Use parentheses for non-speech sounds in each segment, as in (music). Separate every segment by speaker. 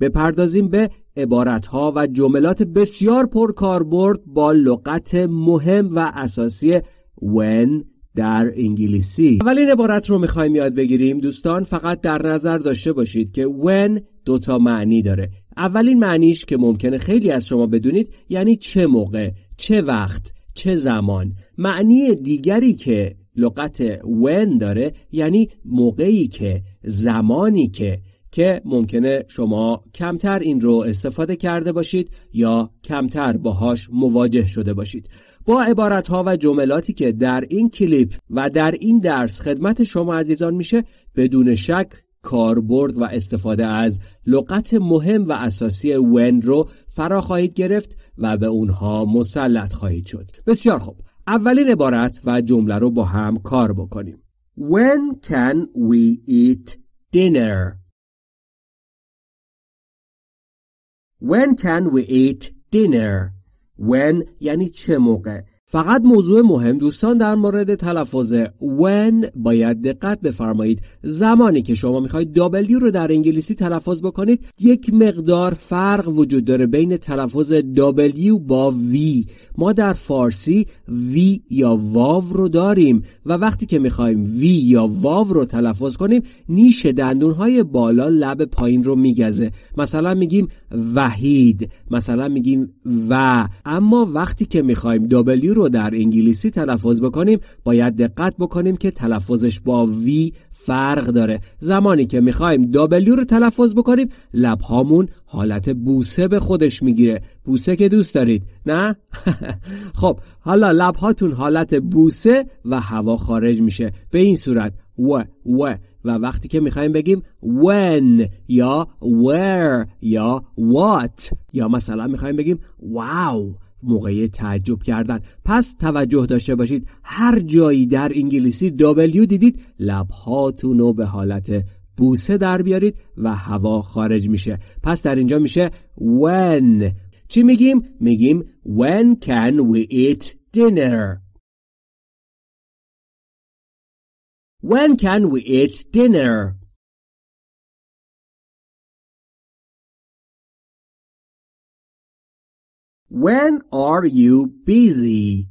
Speaker 1: بپردازیم به ها و جملات بسیار پرکاربرد با لغت مهم و اساسی when در انگلیسی اولین عبارت رو میخوایم یاد بگیریم دوستان فقط در نظر داشته باشید که when دوتا معنی داره اولین معنیش که ممکنه خیلی از شما بدونید یعنی چه موقع چه وقت چه زمان معنی دیگری که لغت when داره یعنی موقعی که زمانی که که ممکنه شما کمتر این رو استفاده کرده باشید یا کمتر باهاش مواجه شده باشید با عبارت ها و جملاتی که در این کلیپ و در این درس خدمت شما عزیزان میشه بدون شک کاربرد و استفاده از لغت مهم و اساسی ون رو فرا خواهید گرفت و به اونها مسلط خواهید شد بسیار خوب اولین عبارت و جمله رو با هم کار بکنیم When can we eat dinner? When can we eat dinner? When یعنی چه موقع فقط موضوع مهم دوستان در مورد تلفظ when باید دقت بفرمایید زمانی که شما میخواید W رو در انگلیسی تلفظ بکنید یک مقدار فرق وجود داره بین تلفظ W با V ما در فارسی وی یا واو رو داریم و وقتی که میخوایم وی یا واو رو تلفظ کنیم نیش دندونهای بالا لب پایین رو میگزه مثلا میگیم وحید مثلا میگیم و اما وقتی که میخوایم دبلیو رو در انگلیسی تلفظ بکنیم باید دقت بکنیم که تلفظش با وی فرق داره زمانی که میخوایم دابلیو رو تلفظ بکنیم لبهامون حالت بوسه به خودش میگیره بوسه که دوست دارید نه؟ (laughs) خب حالا لبهاتون حالت بوسه و هوا خارج میشه به این صورت و و و وقتی که میخوایم بگیم when یا where یا what یا مثلا میخوایم بگیم wow موقع تعجب کردن پس توجه داشته باشید هر جایی در انگلیسی دابلیو دیدید لبهاتون رو به حالت بوسه در بیارید و هوا خارج میشه پس در اینجا میشه when چی میگیم؟ میگیم when can we
Speaker 2: eat dinner when can we eat dinner When are you busy?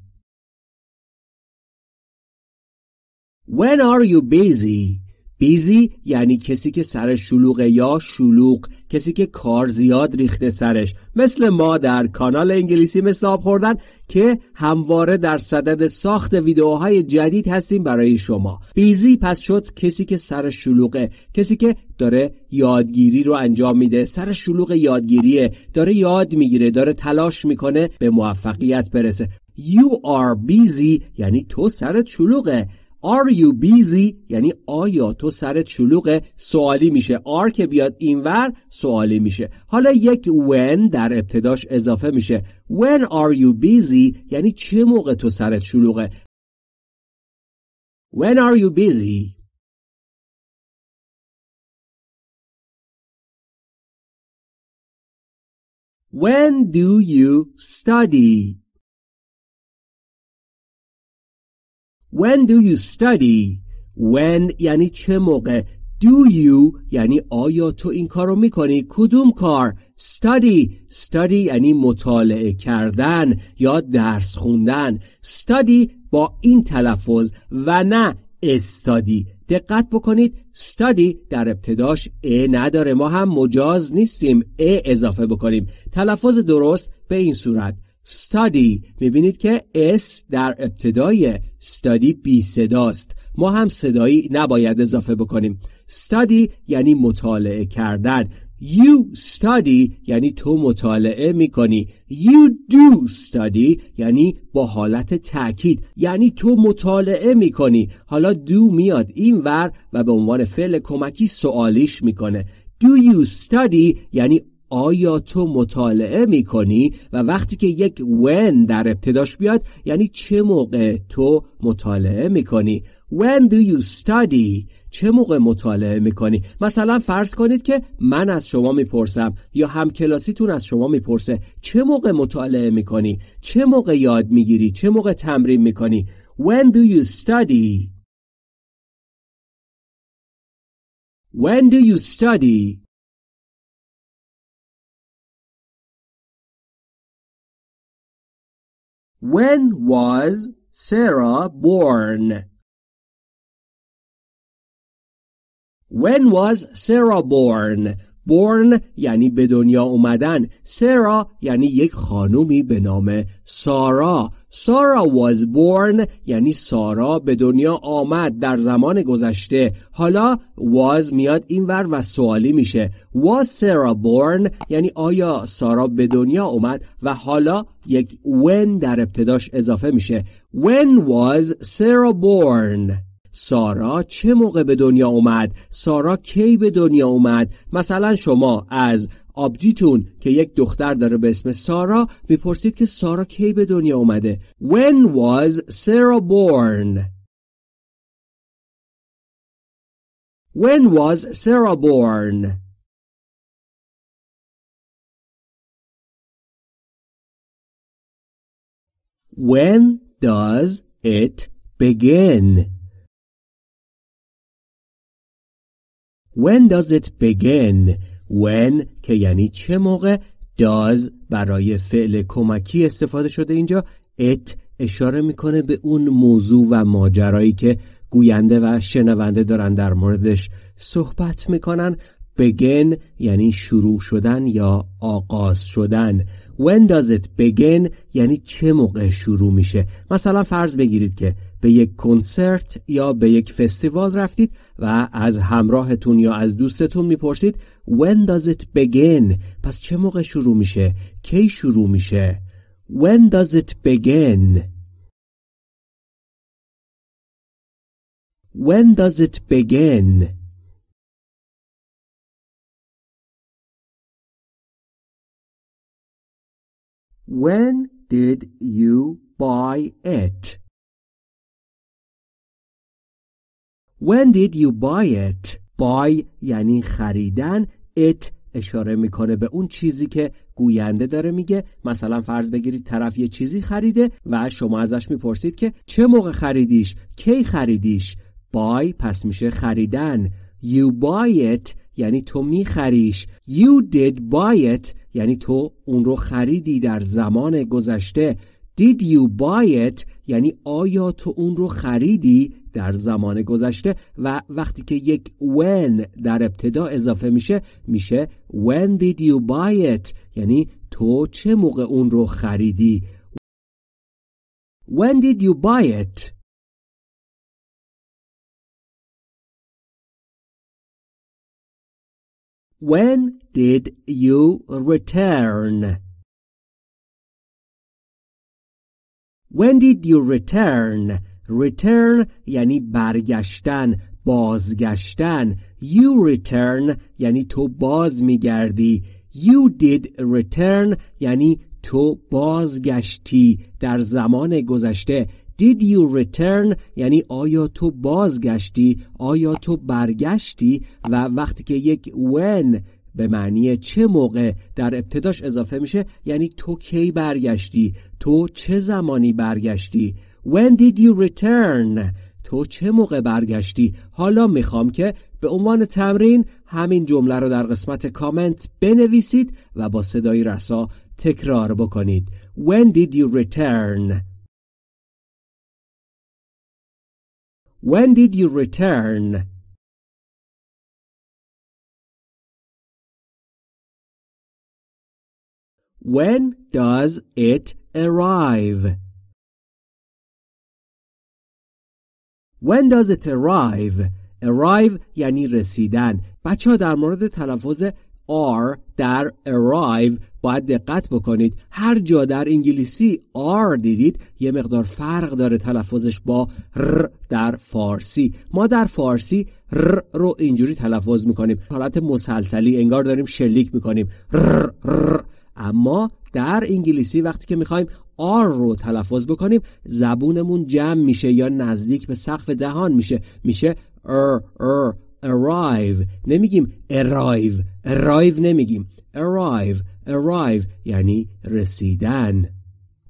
Speaker 2: When are you
Speaker 1: busy? بیزی یعنی کسی که سر شلوغه یا شلوغ کسی که کار زیاد ریخته سرش مثل ما در کانال انگلیسی مثل آب خوردن که همواره در صدد ساخت ویدئوهای جدید هستیم برای شما بیزی پس شد کسی که سر شلوغه کسی که داره یادگیری رو انجام میده سر شلوغ یادگیریه داره یاد میگیره داره تلاش میکنه به موفقیت برسه You are busy یعنی تو سرت شلوغه Are you busy یعنی آیا تو سرت شلوغه سوالی میشه آر که بیاد اینور سوالی میشه حالا یک when در ابتداش اضافه میشه when are you busy یعنی
Speaker 2: چه موقع تو سرت شلوغه when are you busy when do you study When do you study? When
Speaker 1: یعنی چه موقع Do you یعنی آیا تو این کار رو میکنی؟ کدوم کار؟ Study Study یعنی مطالعه کردن یا درس خوندن Study با این تلفظ و نه استادی دقت بکنید study در ابتداش ا نداره ما هم مجاز نیستیم ا اضافه بکنیم تلفظ درست به این صورت study میبینید که S در ابتدای study بی صداست ما هم صدایی نباید اضافه بکنیم study یعنی مطالعه کردن You study یعنی تو مطالعه میکنی You do study یعنی با حالت تاکید یعنی تو مطالعه میکنی حالا دو میاد این ور و به عنوان فعل کمکی سوالیش میکنه Do you study یعنی آیا تو مطالعه می کنی و وقتی که یک when در ابتداش بیاد یعنی چه موقع تو مطالعه می کنی When do you study? چه موقع مطالعه کنی؟ مثلا فرض کنید که من از شما میپرسم یا همکلاسیتون از شما میپرسه چه موقع مطالعه کنی؟ چه موقع یاد
Speaker 2: میگیری؟ چه موقع تمرین میکنی؟ When do you study? When do you study? When was Sarah born? When was Sarah born? born یعنی به
Speaker 1: دنیا اومدن سرا یعنی یک خانومی به نام سارا سارا was born یعنی سارا به دنیا آمد در زمان گذشته حالا was میاد اینور و سوالی میشه was Sarah born یعنی آیا سارا به دنیا اومد و حالا یک when در ابتداش اضافه میشه when was Sarah born سارا چه موقع به دنیا اومد سارا کی به دنیا اومد مثلا شما از آبجیتون که یک دختر داره به اسم سارا میپرسید که سارا کی به دنیا اومده
Speaker 2: When was Sarah born? When was Sarah born? When does it begin?
Speaker 1: When does it begin? When که یعنی چه موقع does برای فعل کمکی استفاده شده اینجا it اشاره میکنه به اون موضوع و ماجرایی که گوینده و شنونده دارن در موردش صحبت میکنن begin یعنی شروع شدن یا آغاز شدن when does it begin یعنی چه موقع شروع میشه مثلا فرض بگیرید که به یک کنسرت یا به یک فستیوال رفتید و از همراهتون یا از دوستتون میپرسید When does it begin؟ پس چه موقع شروع میشه؟ کی شروع میشه؟ When does it begin؟
Speaker 2: When does it begin؟ When did you buy it? When
Speaker 1: did you buy it? Buy یعنی خریدن it اشاره میکنه به اون چیزی که گوینده داره میگه مثلا فرض بگیرید طرف یه چیزی خریده و شما ازش میپرسید که چه موقع خریدیش کی خریدیش buy پس میشه خریدن you buy it یعنی تو میخریش you did buy it یعنی تو اون رو خریدی در زمان گذشته did you buy it یعنی آیا تو اون رو خریدی در زمان گذشته و وقتی که یک when در ابتدا اضافه میشه میشه when did you
Speaker 2: buy it یعنی تو چه موقع اون رو خریدی when did you buy it When did you return?
Speaker 1: When did you return? return یعنی برگشتن بازگشتن you return یعنی تو باز میگردی you did return یعنی تو بازگشتی در زمان گذشته Did you return یعنی آیا تو بازگشتی آیا تو برگشتی و وقتی که یک when به معنی چه موقع در ابتداش اضافه میشه یعنی تو کی برگشتی تو چه زمانی برگشتی When did you return? تو چه موقع برگشتی؟ حالا میخوام که به عنوان تمرین همین جمله رو در قسمت کامنت بنویسید و با صدای رسا تکرار بکنید. When did you return?
Speaker 2: When did you return? When does it arrive? When does it arrive?
Speaker 1: Arrive یعنی رسیدن بچه ها در مورد تلفظ R در arrive باید دقت بکنید هر جا در انگلیسی R دیدید یه مقدار فرق داره تلفظش با R در فارسی ما در فارسی R رو اینجوری تلفظ میکنیم حالت مسلسلی انگار داریم شلیک میکنیم R, اما در انگلیسی وقتی که میخوایم آر رو تلفظ بکنیم زبونمون جمع میشه یا نزدیک به سقف دهان میشه میشه ار ار arrive نمیگیم arrive arrive نمیگیم arrive arrive یعنی رسیدن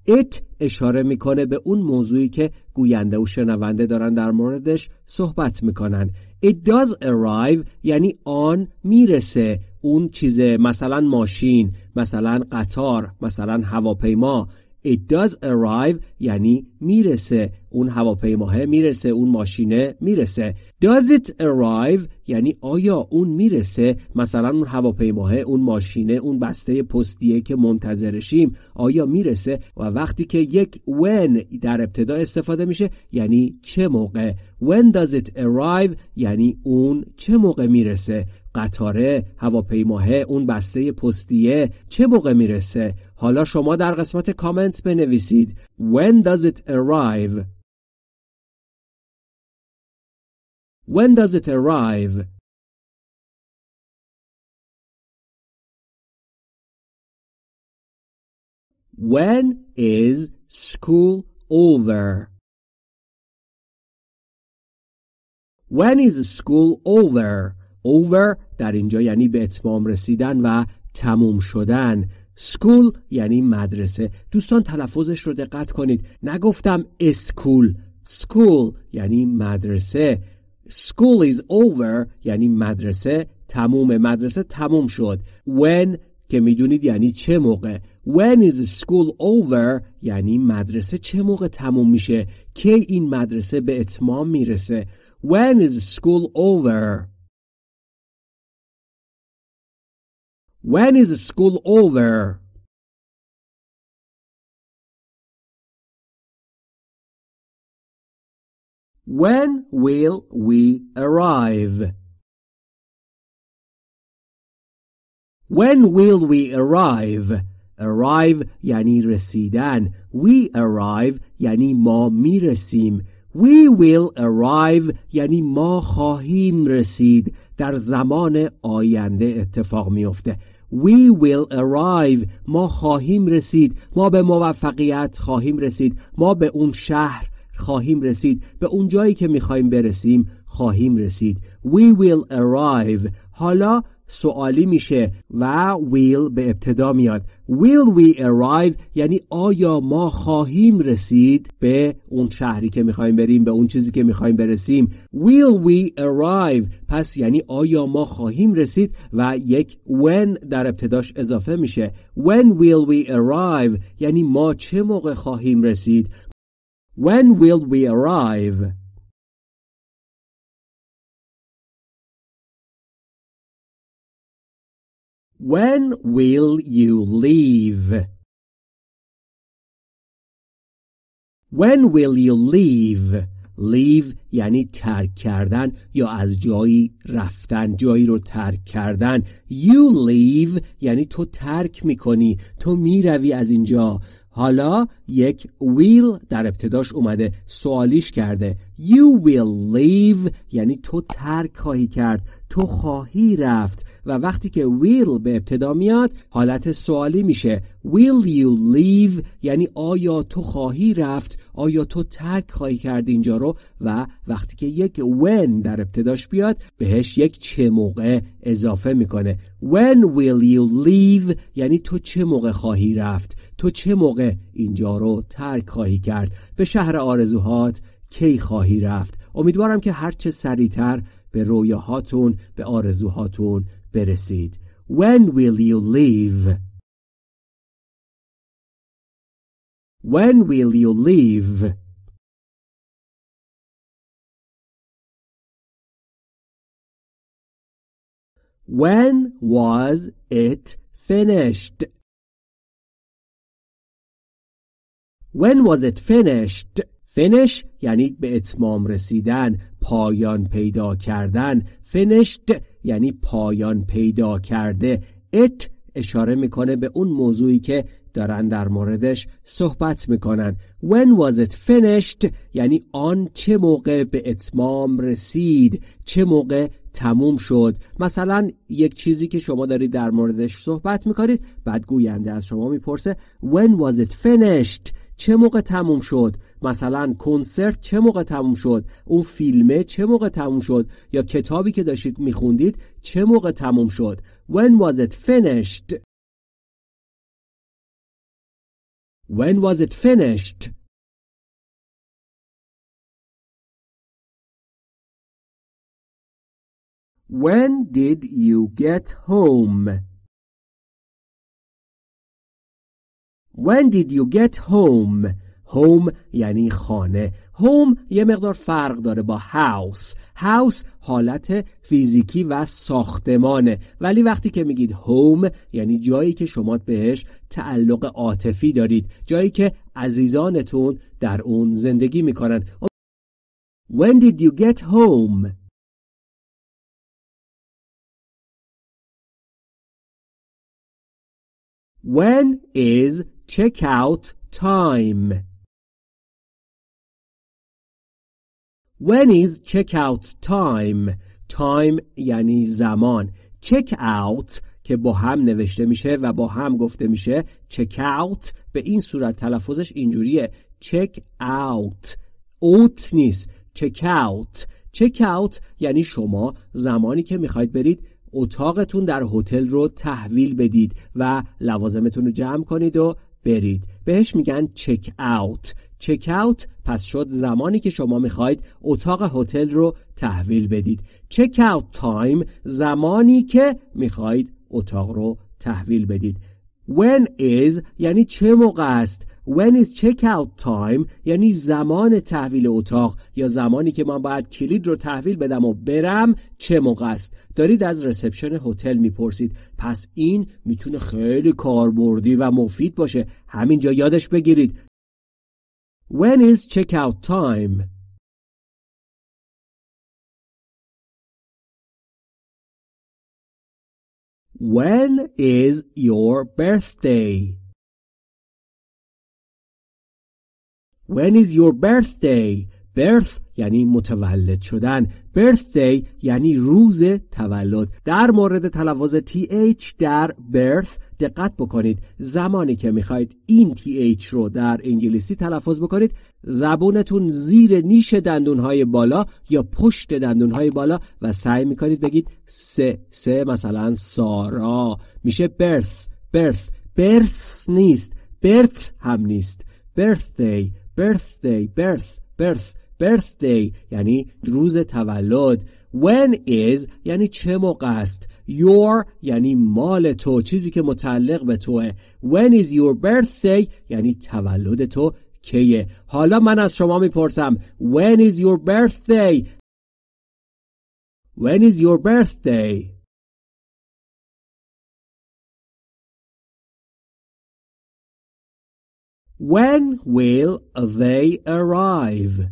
Speaker 1: it اشاره میکنه به اون موضوعی که گوینده و شنونده دارن در موردش صحبت میکنن it does arrive یعنی آن میرسه اون چیز مثلا ماشین مثلا قطار مثلا هواپیما it does arrive یعنی میرسه اون هواپیماه میرسه اون ماشینه میرسه does it arrive یعنی آیا اون میرسه مثلا اون هواپیماه اون ماشینه اون بسته پستیه که منتظرشیم آیا میرسه و وقتی که یک when در ابتدا استفاده میشه یعنی چه موقع when does it arrive یعنی اون چه موقع میرسه قطاره، هواپیماه، اون بسته پستیه چه موقع میرسه؟ حالا شما در قسمت کامنت بنویسید When
Speaker 2: does it arrive? When does it arrive? When is school over? When is
Speaker 1: school over? Over در اینجا یعنی به اتمام رسیدن و تموم شدن سکول یعنی مدرسه دوستان تلفظش رو دقت کنید نگفتم اسکول سکول یعنی مدرسه school is over یعنی مدرسه تموم مدرسه تموم شد when که میدونید یعنی چه موقع when is school over یعنی مدرسه چه موقع تموم میشه کی این مدرسه به اتمام میرسه when is school
Speaker 2: over When is school over? When will we arrive? When will
Speaker 1: we arrive? Arrive یعنی رسیدن. We arrive یعنی ما میرسیم. We will arrive یعنی ما خواهیم رسید. در زمان آینده اتفاق میافته. We will arrive ما خواهیم رسید ما به موفقیت خواهیم رسید ما به اون شهر خواهیم رسید به اون جایی که می‌خوایم برسیم خواهیم رسید We will arrive حالا سوالی میشه و will به ابتدا میاد will we arrive یعنی آیا ما خواهیم رسید به اون شهری که میخوایم بریم به اون چیزی که میخوایم برسیم will we arrive پس یعنی آیا ما خواهیم رسید و یک when در ابتداش اضافه میشه when will we arrive یعنی ما چه موقع خواهیم رسید
Speaker 2: when will we arrive When will you leave?
Speaker 1: When will you leave? leave یعنی ترک کردن یا از جایی رفتن جایی رو ترک کردن you leave یعنی تو ترک میکنی تو میروی از اینجا حالا یک will در ابتداش اومده سوالیش کرده you will leave یعنی تو ترک خواهی کرد تو خواهی رفت و وقتی که will به ابتدا میاد حالت سوالی میشه will you leave یعنی آیا تو خواهی رفت آیا تو ترک خواهی کرد اینجا رو و وقتی که یک when در ابتداش بیاد بهش یک چه موقع اضافه میکنه when will you leave یعنی تو چه موقع خواهی رفت تو چه موقع اینجا رو ترک خواهی کرد به شهر آرزوهات کی خواهی رفت امیدوارم که هرچه سریعتر به رویاهاتون به آرزوهاتون Bereshit, when will you leave?
Speaker 2: When will you leave? When was it finished? When was it
Speaker 1: finished? Finish یعنی به اتمام رسیدن، پایان پیدا کردن. Finished یعنی پایان پیدا کرده ات اشاره میکنه به اون موضوعی که دارن در موردش صحبت میکنن When was it finished یعنی آن چه موقع به اتمام رسید چه موقع تموم شد مثلا یک چیزی که شما دارید در موردش صحبت میکنید بعد گوینده از شما میپرسه When was it finished چه موقع تموم شد مثلا کنسرت چه موقع تموم شد اون فیلمه چه موقع تموم شد یا کتابی که داشتید میخوندید چه موقع تموم شد When was it finished
Speaker 2: When was it finished When did you get home When did you get home? Home
Speaker 1: یعنی خانه هوم یه مقدار فرق داره با هاوس هاوس حالت فیزیکی و ساختمانه ولی وقتی که میگید هوم یعنی جایی که شما بهش تعلق عاطفی دارید جایی که عزیزانتون در
Speaker 2: اون زندگی میکنن When did you get home? When is out time When is out time?
Speaker 1: Time یعنی زمان check out که با هم نوشته میشه و با هم گفته میشه check out به این صورت تلفظش اینجوریه check out out نیست check out check out یعنی شما زمانی که میخواید برید اتاقتون در هتل رو تحویل بدید و لوازمتون رو جمع کنید و برید بهش میگن چک اوت چک اوت پس شد زمانی که شما میخواید اتاق هتل رو تحویل بدید چک اوت تایم زمانی که میخواید اتاق رو تحویل بدید when is یعنی چه موقع است when is checkout time یعنی زمان تحویل اتاق یا زمانی که من باید کلید رو تحویل بدم و برم چه موقع است دارید از رسپشن هتل میپرسید پس این میتونه خیلی
Speaker 2: کاربردی و مفید باشه همینجا یادش بگیرید when is checkout time when is your birthday When
Speaker 1: is your birthday? birth یعنی متولد شدن birthday یعنی روز تولد در مورد تلفظ th در birth دقت بکنید زمانی که میخواید این th رو در انگلیسی تلفظ بکنید زبونتون زیر نیش دندونهای بالا یا پشت دندونهای بالا و سعی میکنید بگید سه سه مثلا سارا میشه birth birth birth نیست birth هم نیست birthday birthday birth birth birthday یعنی روز تولد when is یعنی چه موقع است your یعنی مال تو چیزی که متعلق به توه when is your birthday یعنی تولد تو کیه حالا
Speaker 2: من از شما میپرسم when is your birthday when is your birthday When will they arrive?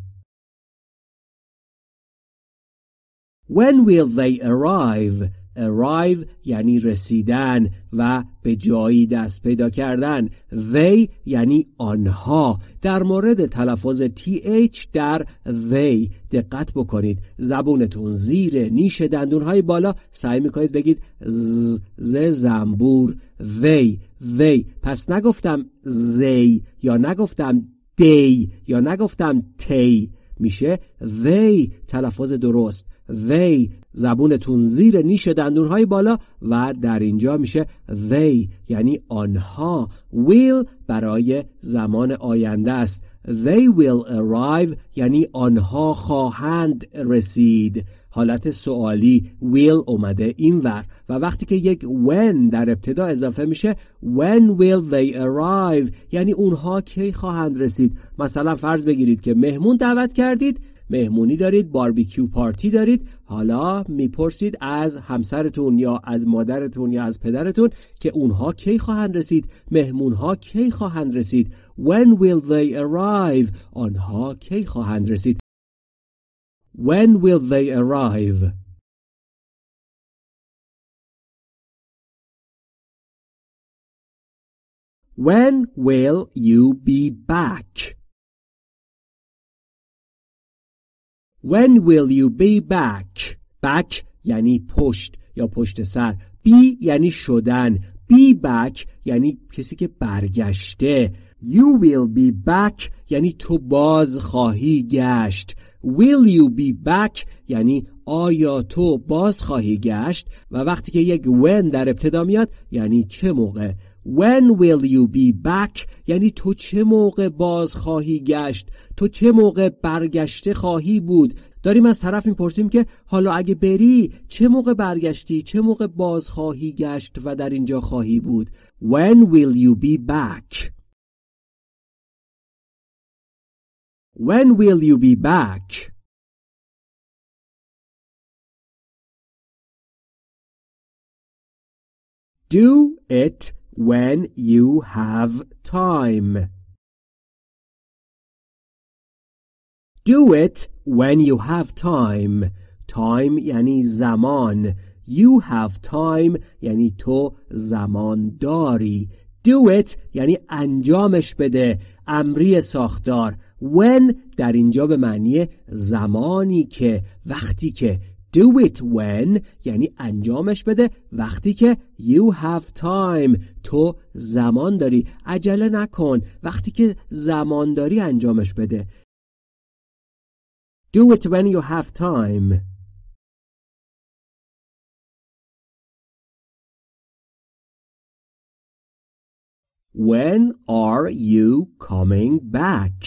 Speaker 2: When
Speaker 1: will they arrive? arrive یعنی رسیدن و به جایی دست پیدا کردن they یعنی آنها در مورد تلفظ th در they دقت بکنید زبونتون زیر نیش دندونهای بالا سعی میکنید بگید ز, ز زنبور they they پس نگفتم زی یا نگفتم دی یا نگفتم تی میشه وی تلفظ درست وی زبونتون زیر نیش دندونهای بالا و در اینجا میشه they یعنی آنها will برای زمان آینده است they will arrive یعنی آنها خواهند رسید حالت سوالی will اومده اینور و وقتی که یک when در ابتدا اضافه میشه when will they arrive یعنی اونها کی خواهند رسید مثلا فرض بگیرید که مهمون دعوت کردید مهمونی دارید باربیکیو پارتی دارید حالا میپرسید از همسرتون یا از مادرتون یا از پدرتون که اونها کی خواهند رسید مهمونها کی خواهند رسید when will they arrive
Speaker 2: آنها کی خواهند رسید When will they arrive? When will you be back? When will you be back?
Speaker 1: Back یعنی پشت یا پشت سر. Be یعنی شدن. Be back یعنی کسی که برگشته. You will be back یعنی تو باز خواهی گشت. will you be back یعنی آیا تو باز خواهی گشت و وقتی که یک when در ابتدا میاد یعنی چه موقع When will you be back یعنی تو چه موقع باز خواهی گشت تو چه موقع برگشته خواهی بود داریم از طرف میپرسیم که حالا اگه بری چه موقع برگشتی چه موقع باز خواهی گشت و در اینجا خواهی بود
Speaker 2: When will you be back When will you be back? Do it when you have time.
Speaker 1: Do it when you have time. Time yani zaman. You have time yani to zaman داری. Do it yani anjamesh bede. امری ساختار. when در اینجا به معنی زمانی که وقتی که do it when یعنی انجامش بده وقتی که you have time تو زمان داری عجله نکن وقتی که زمان داری انجامش بده
Speaker 2: do it when you have time When are you coming back?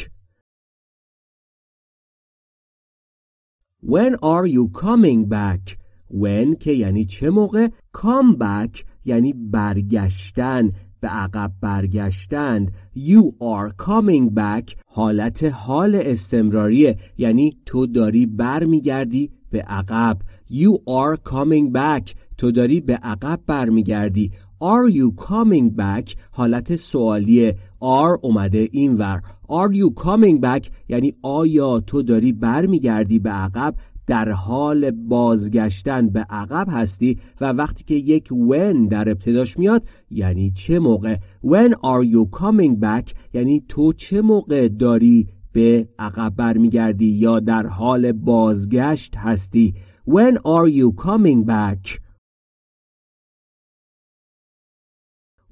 Speaker 2: When are you coming back?
Speaker 1: When که یعنی چه موقع Come back یعنی برگشتن به عقب برگشتند You are coming back حالت حال استمراریه یعنی تو داری برمیگردی به عقب You are coming back تو داری به عقب برمیگردی Are you coming back حالت سوالیه are اومده این ور are you coming back یعنی آیا تو داری برمیگردی به عقب در حال بازگشتن به عقب هستی و وقتی که یک when در ابتداش میاد یعنی چه موقع when are you coming back یعنی تو چه موقع داری به عقب برمیگردی یا در حال بازگشت هستی when are
Speaker 2: you coming back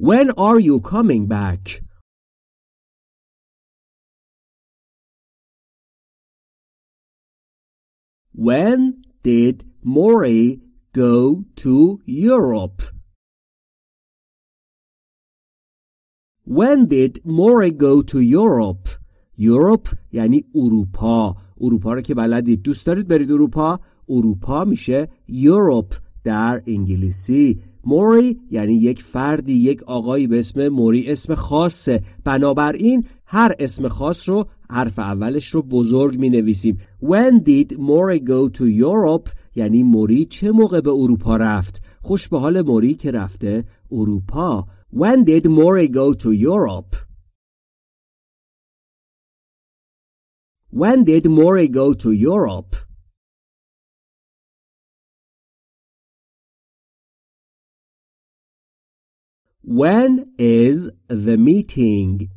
Speaker 2: when are you coming back When did Maury go to Europe? When did Maury go to Europe? Europe
Speaker 1: یعنی اروپا اروپا رو که بلدید دوست دارید برید اروپا اروپا میشه یوروپ در انگلیسی موری یعنی یک فردی یک آقایی به اسم موری اسم خاصه بنابراین هر اسم خاص رو حرف اولش رو بزرگ می نویسیم When did Mori go to Europe یعنی موری چه موقع به اروپا رفت خوش به حال موری که رفته اروپا When
Speaker 2: did Mori go to Europe When did Mori go to Europe When is the meeting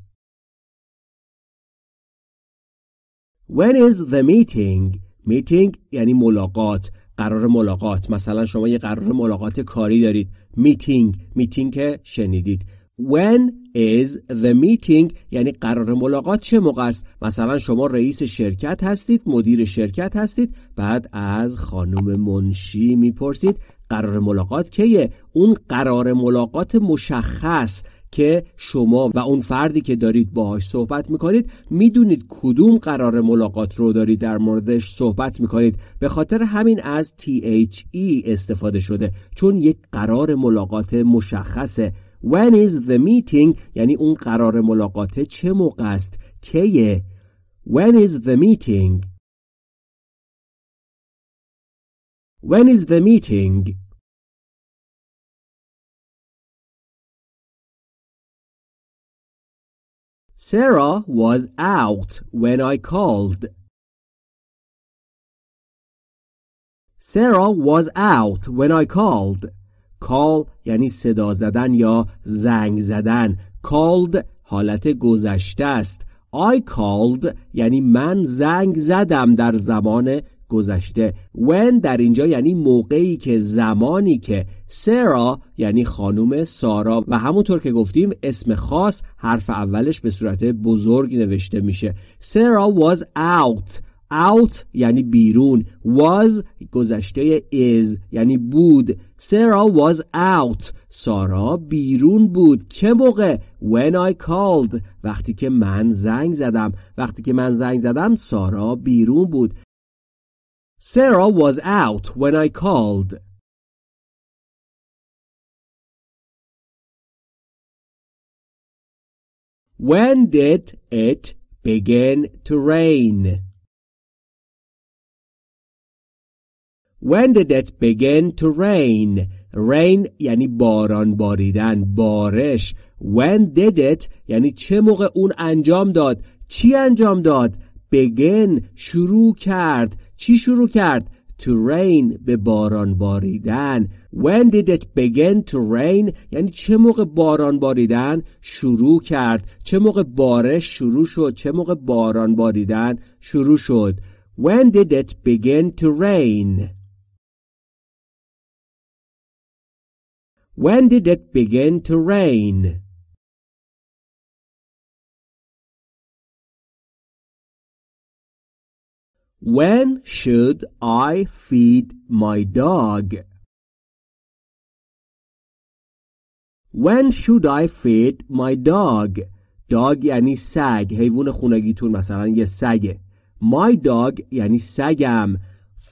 Speaker 1: When is the meeting meeting یعنی ملاقات قرار ملاقات مثلا شما یه قرار ملاقات کاری دارید میتینگ میتینگ که شنیدید When is the meeting یعنی قرار ملاقات چه موقع است مثلا شما رئیس شرکت هستید مدیر شرکت هستید بعد از خانم منشی میپرسید قرار ملاقات کیه اون قرار ملاقات مشخص که شما و اون فردی که دارید باهاش صحبت میکنید میدونید کدوم قرار ملاقات رو دارید در موردش صحبت میکنید به خاطر همین از THE استفاده شده چون یک قرار ملاقات مشخصه When is the meeting یعنی اون قرار ملاقات چه موقع است کیه When
Speaker 2: is the meeting When is the meeting Sarah was out when I called. Sarah was
Speaker 1: out when I called. Call یعنی صدا زدن یا زنگ زدن. Called حالت گذشته است. I called یعنی من زنگ زدم در زمان گذشته when در اینجا یعنی موقعی که زمانی که سرا یعنی خانم سارا و همونطور که گفتیم اسم خاص حرف اولش به صورت بزرگ نوشته میشه سرا was out out یعنی بیرون was گذشته is یعنی بود سرا was out سارا بیرون بود چه موقع when I called وقتی که من زنگ زدم وقتی که من زنگ
Speaker 2: زدم سارا بیرون بود Sarah was out when I called. When did it begin to rain? When did it
Speaker 1: begin to rain? Rain یعنی باران باریدن بارش When did it یعنی چه موقع اون انجام داد چی انجام داد؟ begin شروع کرد چی شروع کرد to rain به باران باریدن when did it begin to rain یعنی چه موقع باران باریدن شروع کرد چه موقع بارش شروع شد چه موقع باران باریدن شروع شد when did it begin to rain
Speaker 2: when did it begin to rain When should I feed my dog? When should I
Speaker 1: feed my dog? داگ یعنی سگ حیوان خونگیتون مثلا یه سگه My dog یعنی سگم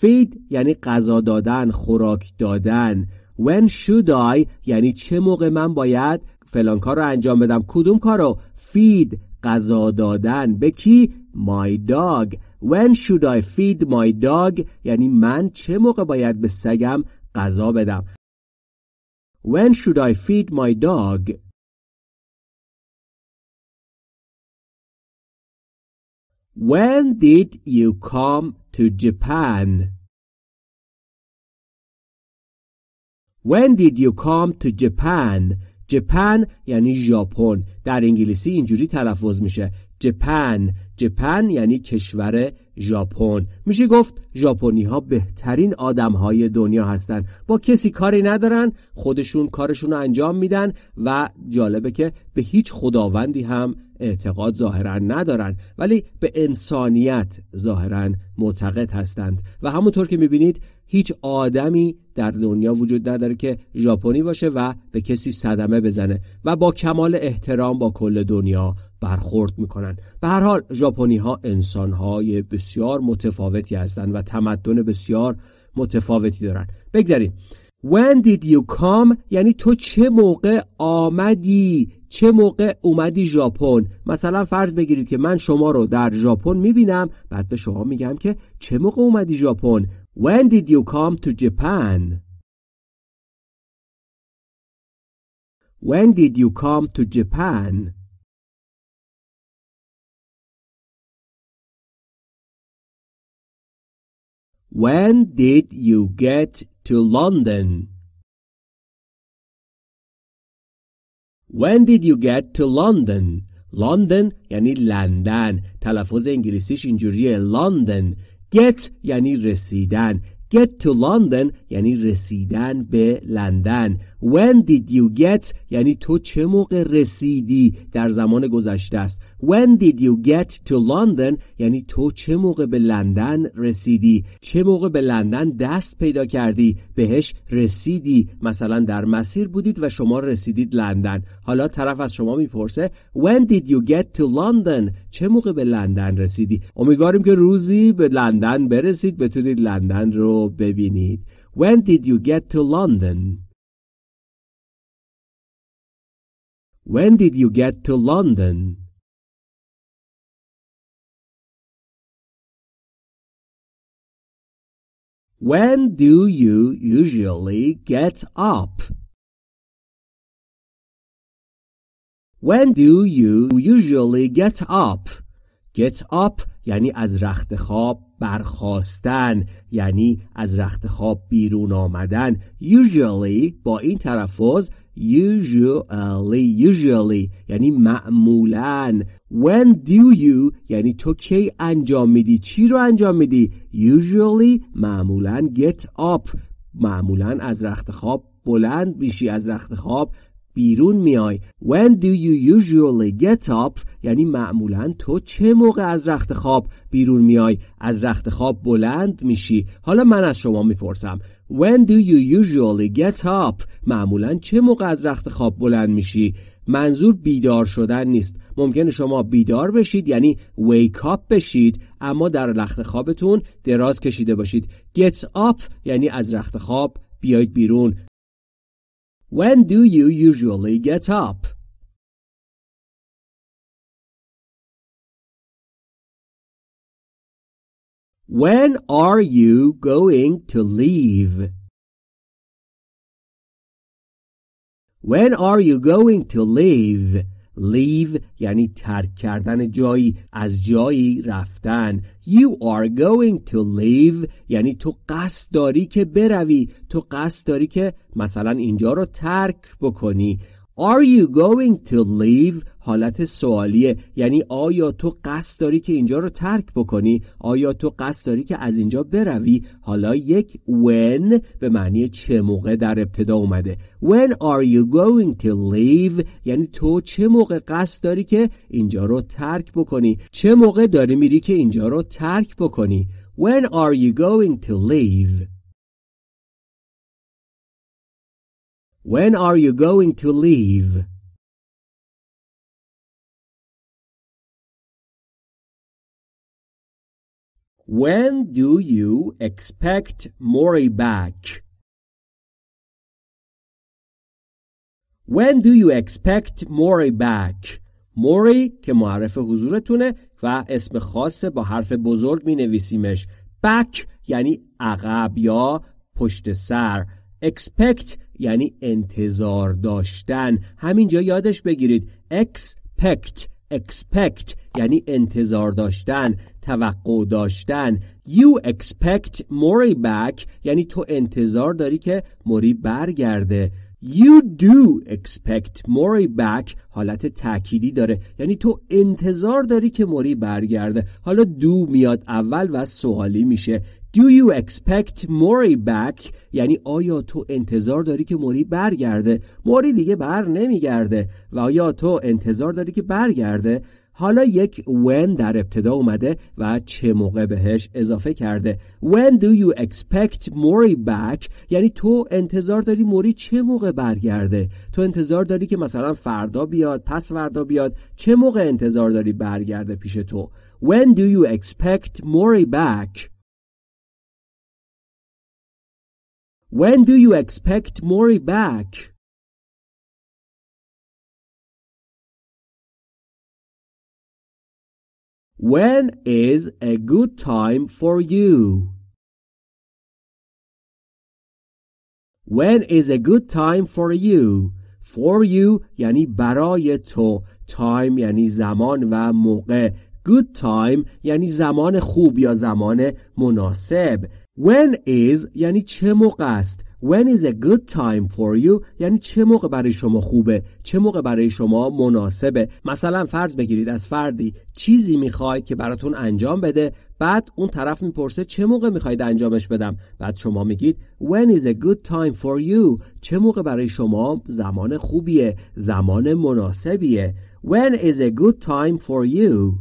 Speaker 1: Feed یعنی غذا دادن خوراک دادن When should I یعنی چه موقع من باید فلان کار رو انجام بدم کدوم کارو Feed غذا دادن به کی my dog when should I feed my dog یعنی من چه موقع باید به سگم
Speaker 2: غذا بدم when should I feed my dog When did you come to Japan?
Speaker 1: When did you come to Japan? جپن یعنی ژاپن در انگلیسی اینجوری تلفظ میشه جپن جپن یعنی کشور ژاپن میشه گفت ژاپنی ها بهترین آدم های دنیا هستند با کسی کاری ندارن خودشون کارشون رو انجام میدن و جالبه که به هیچ خداوندی هم اعتقاد ظاهرا ندارند ولی به انسانیت ظاهرا معتقد هستند و همونطور که میبینید هیچ آدمی در دنیا وجود نداره که ژاپنی باشه و به کسی صدمه بزنه و با کمال احترام با کل دنیا برخورد میکنن به هر حال ژاپنی ها انسان های بسیار متفاوتی هستند و تمدن بسیار متفاوتی دارند. بگذاریم When did you come یعنی تو چه موقع آمدی چه موقع اومدی ژاپن مثلا فرض بگیرید که من شما رو در ژاپن میبینم بعد به شما میگم که چه موقع اومدی ژاپن When did you come to Japan
Speaker 2: When did you come to Japan When did you get to London When
Speaker 1: did you get to London? London یعنی لندن تلفظ انگلیسیش اینجوریه London. get یعنی رسیدن get to London یعنی رسیدن به لندن when did you get یعنی تو چه موقع رسیدی در زمان گذشته است When did you get to London یعنی تو چه موقع به لندن رسیدی چه موقع به لندن دست پیدا کردی بهش رسیدی مثلا در مسیر بودید و شما رسیدید لندن حالا طرف از شما میپرسه When did you get to London چه موقع به لندن رسیدی امیدواریم که روزی به لندن برسید بتونید لندن رو ببینید When did
Speaker 2: you get to London When did you get to London When do you usually get up? When do you usually get up? Get up یعنی
Speaker 1: از رخت خواب برخواستن یعنی از رخت خواب بیرون آمدن usually با این تلفظ usually usually یعنی معمولا when do you یعنی تو کی انجام میدی چی رو انجام میدی usually معمولا get up معمولا از رخت خواب بلند میشی از رخت خواب بیرون میای When do you usually get up یعنی معمولا تو چه موقع از رخت خواب بیرون میای از رخت خواب بلند میشی حالا من از شما میپرسم When do you usually get up? معمولا چه موقع از رخت خواب بلند میشی؟ منظور بیدار شدن نیست ممکنه شما بیدار بشید یعنی wake up بشید اما در رخت خوابتون دراز کشیده باشید get up یعنی از رخت خواب
Speaker 2: بیاید بیرون When do you usually get up? When are you going to leave? When are you going to leave?
Speaker 1: Leave یعنی ترک کردن جایی از جایی رفتن You are going to leave یعنی تو قصد داری که بروی تو قصد داری که مثلا اینجا رو ترک بکنی Are you going to leave حالت سوالیه یعنی آیا تو قصد داری که اینجا رو ترک بکنی آیا تو قصد داری که از اینجا بروی حالا یک when به معنی چه موقع در ابتدا اومده when are you going to leave یعنی تو چه موقع قصد داری که اینجا رو ترک بکنی چه موقع داری میری که اینجا رو
Speaker 2: ترک بکنی when are you going to leave When are you going to leave? When do you expect Mori back? When do you expect Mori
Speaker 1: back? Mori که معرف حضورتونه و اسم خاص با حرف بزرگ می نویسیمش. بک یعنی عقب یا پشت سر. expect یعنی انتظار داشتن همینجا یادش بگیرید expect expect یعنی انتظار داشتن توقع داشتن you expect موری back یعنی تو انتظار داری که موری برگرده You do expect Mori back حالت تأکیدی داره یعنی تو انتظار داری که موری برگرده حالا دو میاد اول و سوالی میشه Do you expect Mori back یعنی آیا تو انتظار داری که موری برگرده موری دیگه بر نمیگرده و آیا تو انتظار داری که برگرده حالا یک when در ابتدا اومده و چه موقع بهش اضافه کرده When do you expect Mori back یعنی تو انتظار داری موری چه موقع برگرده تو انتظار داری که مثلا فردا بیاد پس فردا بیاد چه موقع انتظار داری برگرده پیش تو When do you expect
Speaker 2: Mori back When do you expect Mori back? When is a good time for you?
Speaker 1: When is a good time for you? For you یعنی برای تو Time یعنی زمان و موقع Good time یعنی زمان خوب یا زمان مناسب When is یعنی چه موقع است When is a good time for you یعنی چه موقع برای شما خوبه چه موقع برای شما مناسبه مثلا فرض بگیرید از فردی چیزی میخواید که براتون انجام بده بعد اون طرف میپرسه چه موقع میخواید انجامش بدم بعد شما میگید When is a good time for you چه موقع برای شما زمان خوبیه زمان مناسبیه
Speaker 2: When is a good time for you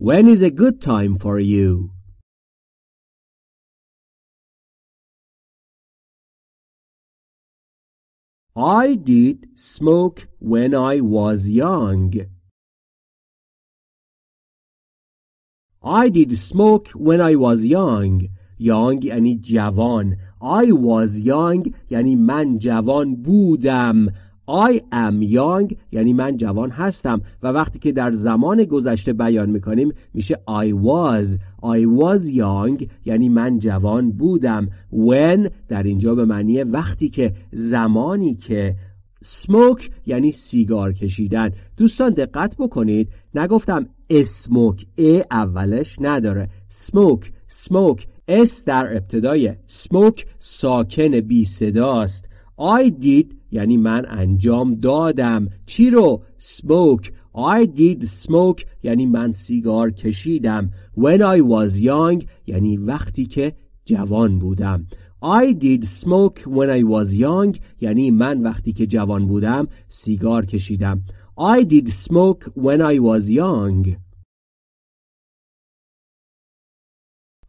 Speaker 2: When is a good time for you? I did smoke when I was young.
Speaker 1: I did smoke when I was young. Young یعنی جوان. I was young یعنی من جوان بودم. I am young یعنی من جوان هستم و وقتی که در زمان گذشته بیان میکنیم میشه I was I was young یعنی من جوان بودم when در اینجا به معنی وقتی که زمانی که smoke یعنی سیگار کشیدن دوستان دقت بکنید نگفتم اسموک A اولش نداره smoke smoke اس در ابتدای smoke ساکن بی صداست I did یعنی من انجام دادم چی رو smoke I did smoke یعنی من سیگار کشیدم when I was young یعنی وقتی که جوان بودم I did smoke when I was young یعنی من وقتی که جوان بودم سیگار کشیدم I did smoke when I was
Speaker 2: young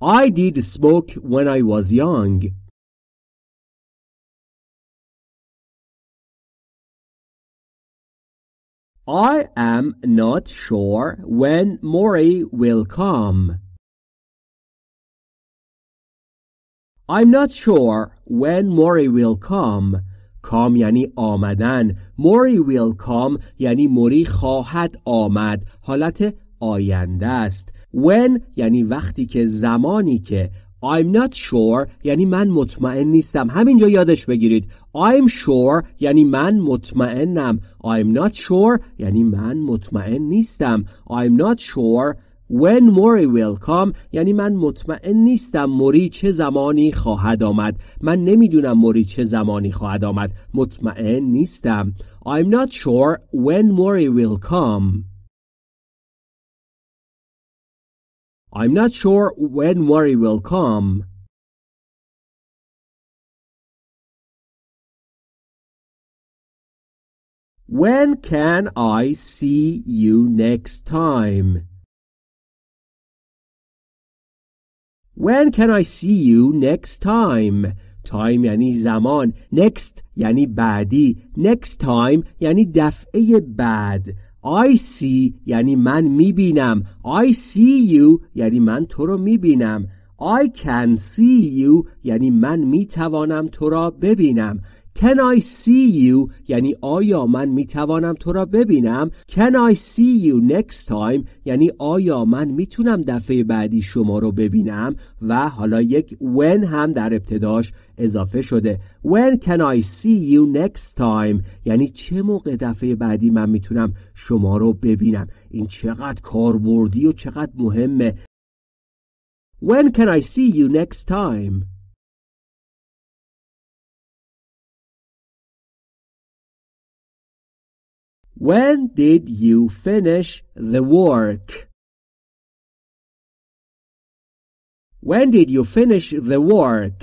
Speaker 2: I did smoke when I was young I am not sure when Mori will come.
Speaker 1: I'm not sure when Mori will come. Come یعنی آمدن Mori will come یعنی Mori خواهد آمد حالت آینده است when یعنی وقتی که زمانی که I'm not sure یعنی من مطمئن نیستم همینجا یادش بگیرید I'm sure یعنی من مطمئنم I'm not sure یعنی من مطمئن نیستم I'm not sure When Mori will come یعنی من مطمئن نیستم موری چه زمانی خواهد آمد من نمیدونم موری چه زمانی خواهد آمد مطمئن نیستم I'm not sure when Mori will come
Speaker 2: I'm not sure when worry will come. When can I see you next time? When can I
Speaker 1: see you next time? Time یعنی زمان. Next یعنی بعدی. Next time یعنی دفعه بعد. I see یعنی من میبینم I see you یعنی من تو رو میبینم I can see you یعنی من میتوانم تو را ببینم Can I see you یعنی آیا من میتوانم تو را ببینم Can I see you next time یعنی آیا من میتونم دفعه بعدی شما رو ببینم و حالا یک when هم در ابتداش اضافه شده When can I see you next time یعنی چه موقع دفعه بعدی من میتونم شما رو ببینم این چقدر
Speaker 2: کاربردی و چقدر مهمه When can I see you next time When did you finish the work? When did you finish
Speaker 1: the work?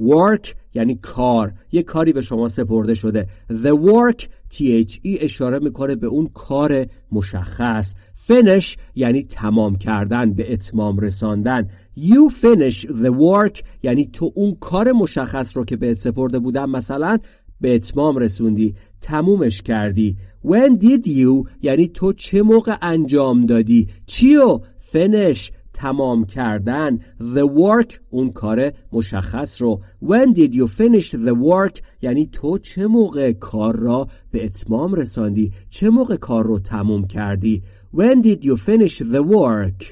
Speaker 1: work یعنی کار یه کاری به شما سپرده شده the work THE اشاره میکنه به اون کار مشخص finish یعنی تمام کردن به اتمام رساندن you finish the work یعنی تو اون کار مشخص رو که بهت سپرده بودن مثلا به اتمام رسوندی تمومش کردی when did you یعنی تو چه موقع انجام دادی چیو finish تمام کردن the work اون کار مشخص رو when did you finish the work یعنی تو چه موقع کار را به اتمام رساندی چه موقع کار رو تمام کردی when did
Speaker 2: you finish the work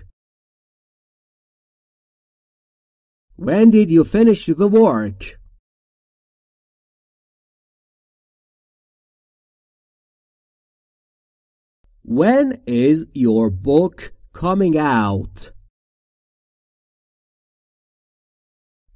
Speaker 2: when did you finish the work When is your book coming out?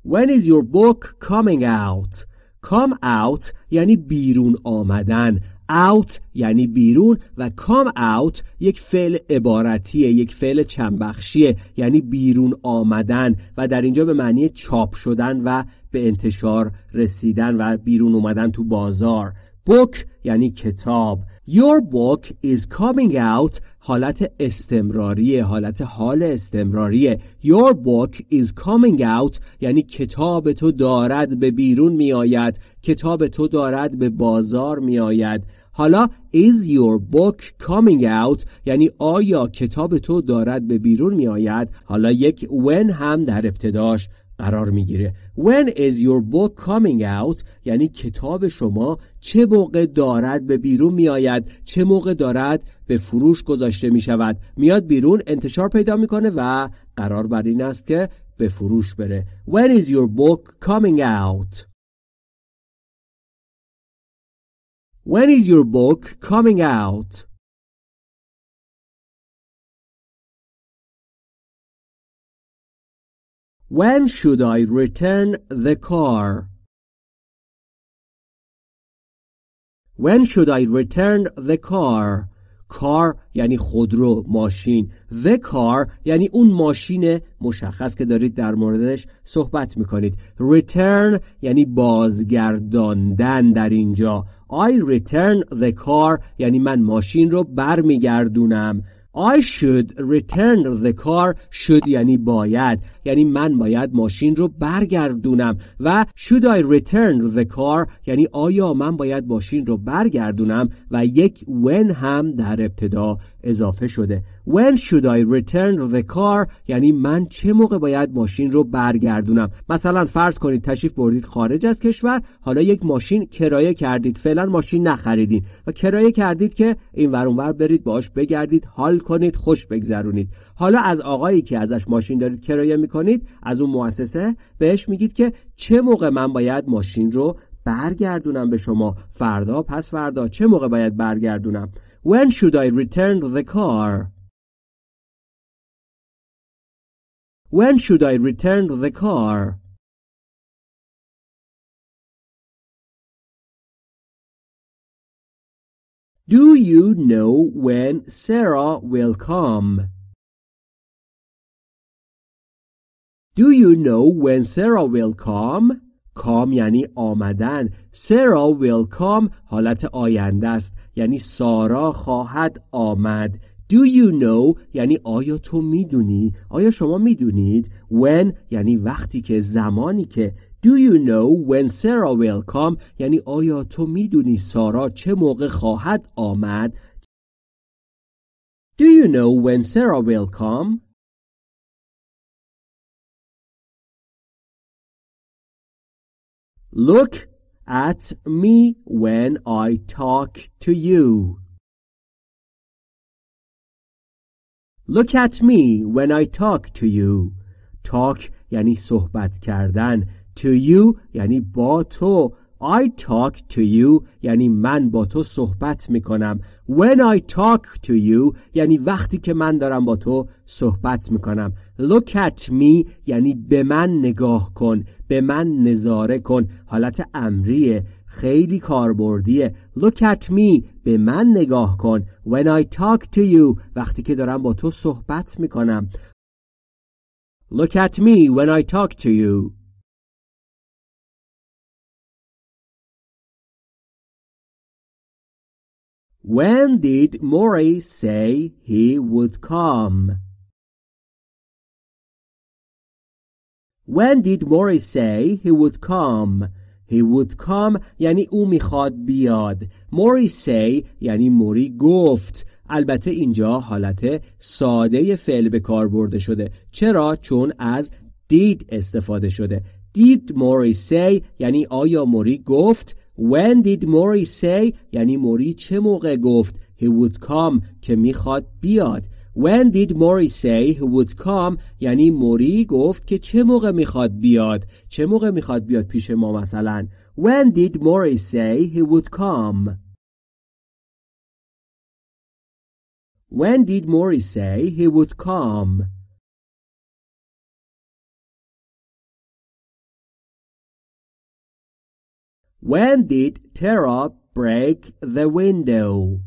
Speaker 1: When is your book coming out? Come out یعنی بیرون آمدن out یعنی بیرون و come out یک فعل عبارتیه یک فعل چنبخشیه یعنی بیرون آمدن و در اینجا به معنی چاپ شدن و به انتشار رسیدن و بیرون اومدن تو بازار book یعنی کتاب Your book is coming out حالت استمراری حالت حال استمراری Your book is coming out یعنی کتاب تو دارد به بیرون می آید کتاب تو دارد به بازار می آید حالا is your book coming out یعنی آیا کتاب تو دارد به بیرون می آید حالا یک when هم در ابتداش قرار میگیره When is your book coming out یعنی کتاب شما چه موقع دارد به بیرون میآید چه موقع دارد به فروش گذاشته می شود میاد بیرون انتشار پیدا میکنه و قرار بر این است که به فروش بره
Speaker 2: When is your book coming out When is your book coming out When should I return the car?
Speaker 1: When should I return the car? کار یعنی خودرو ماشین the car یعنی اون ماشین مشخص که دارید در موردش صحبت میکنید return یعنی بازگرداندن در اینجا I return the car یعنی من ماشین رو برمیگردونم I should return the car شد یعنی باید یعنی من باید ماشین رو برگردونم و should I return the car یعنی آیا من باید ماشین رو برگردونم و یک when هم در ابتدا اضافه شده When should I return the car یعنی من چه موقع باید ماشین رو برگردونم مثلا فرض کنید تشریف بردید خارج از کشور حالا یک ماشین کرایه کردید فعلا ماشین نخریدین و کرایه کردید که این ور برید باش بگردید حال کنید خوش بگذرونید حالا از آقایی که ازش ماشین دارید کرایه میکنید از اون مؤسسه بهش میگید که چه موقع من باید ماشین رو برگردونم به شما فردا پس فردا چه موقع باید برگردونم When should I return the car?
Speaker 2: When should I return the car? Do you know when Sarah will come? Do you know when
Speaker 1: Sarah will come? کام یعنی آمدن سرا will come حالت آینده است یعنی سارا خواهد آمد Do you know یعنی آیا تو میدونی آیا شما میدونید when یعنی وقتی که زمانی که Do you know when Sarah will come یعنی آیا تو میدونی
Speaker 2: سارا چه موقع خواهد آمد Do you know when Sarah will come Look at me when I talk to you
Speaker 1: Look at me when I talk to you Talk یعنی صحبت کردن To you یعنی با تو I talk to you یعنی من با تو صحبت می کنم When I talk to you یعنی وقتی که من دارم با تو صحبت می کنم Look at me یعنی به من نگاه کن به من نظاره کن حالت امریه خیلی کاربردیه look at me به من نگاه کن when I talk to you وقتی که دارم با
Speaker 2: تو صحبت میکنم look at me when I talk to you When did mori say he would come? When did
Speaker 1: Morris say he would come? He would come یعنی او میخواد بیاد موری سی یعنی موری گفت البته اینجا حالت ساده فعل به کار برده شده چرا؟ چون از دید استفاده شده دید موری سی یعنی آیا موری گفت when did موری سی یعنی موری چه موقع گفت he would come که میخواد بیاد When did Mori say he would come یعنی موری گفت که چه موقع میخواد بیاد چه موقع میخواد بیاد پیش ما مثلا When did Mori say he would come
Speaker 2: When did Mori say he would come When did Tara break the window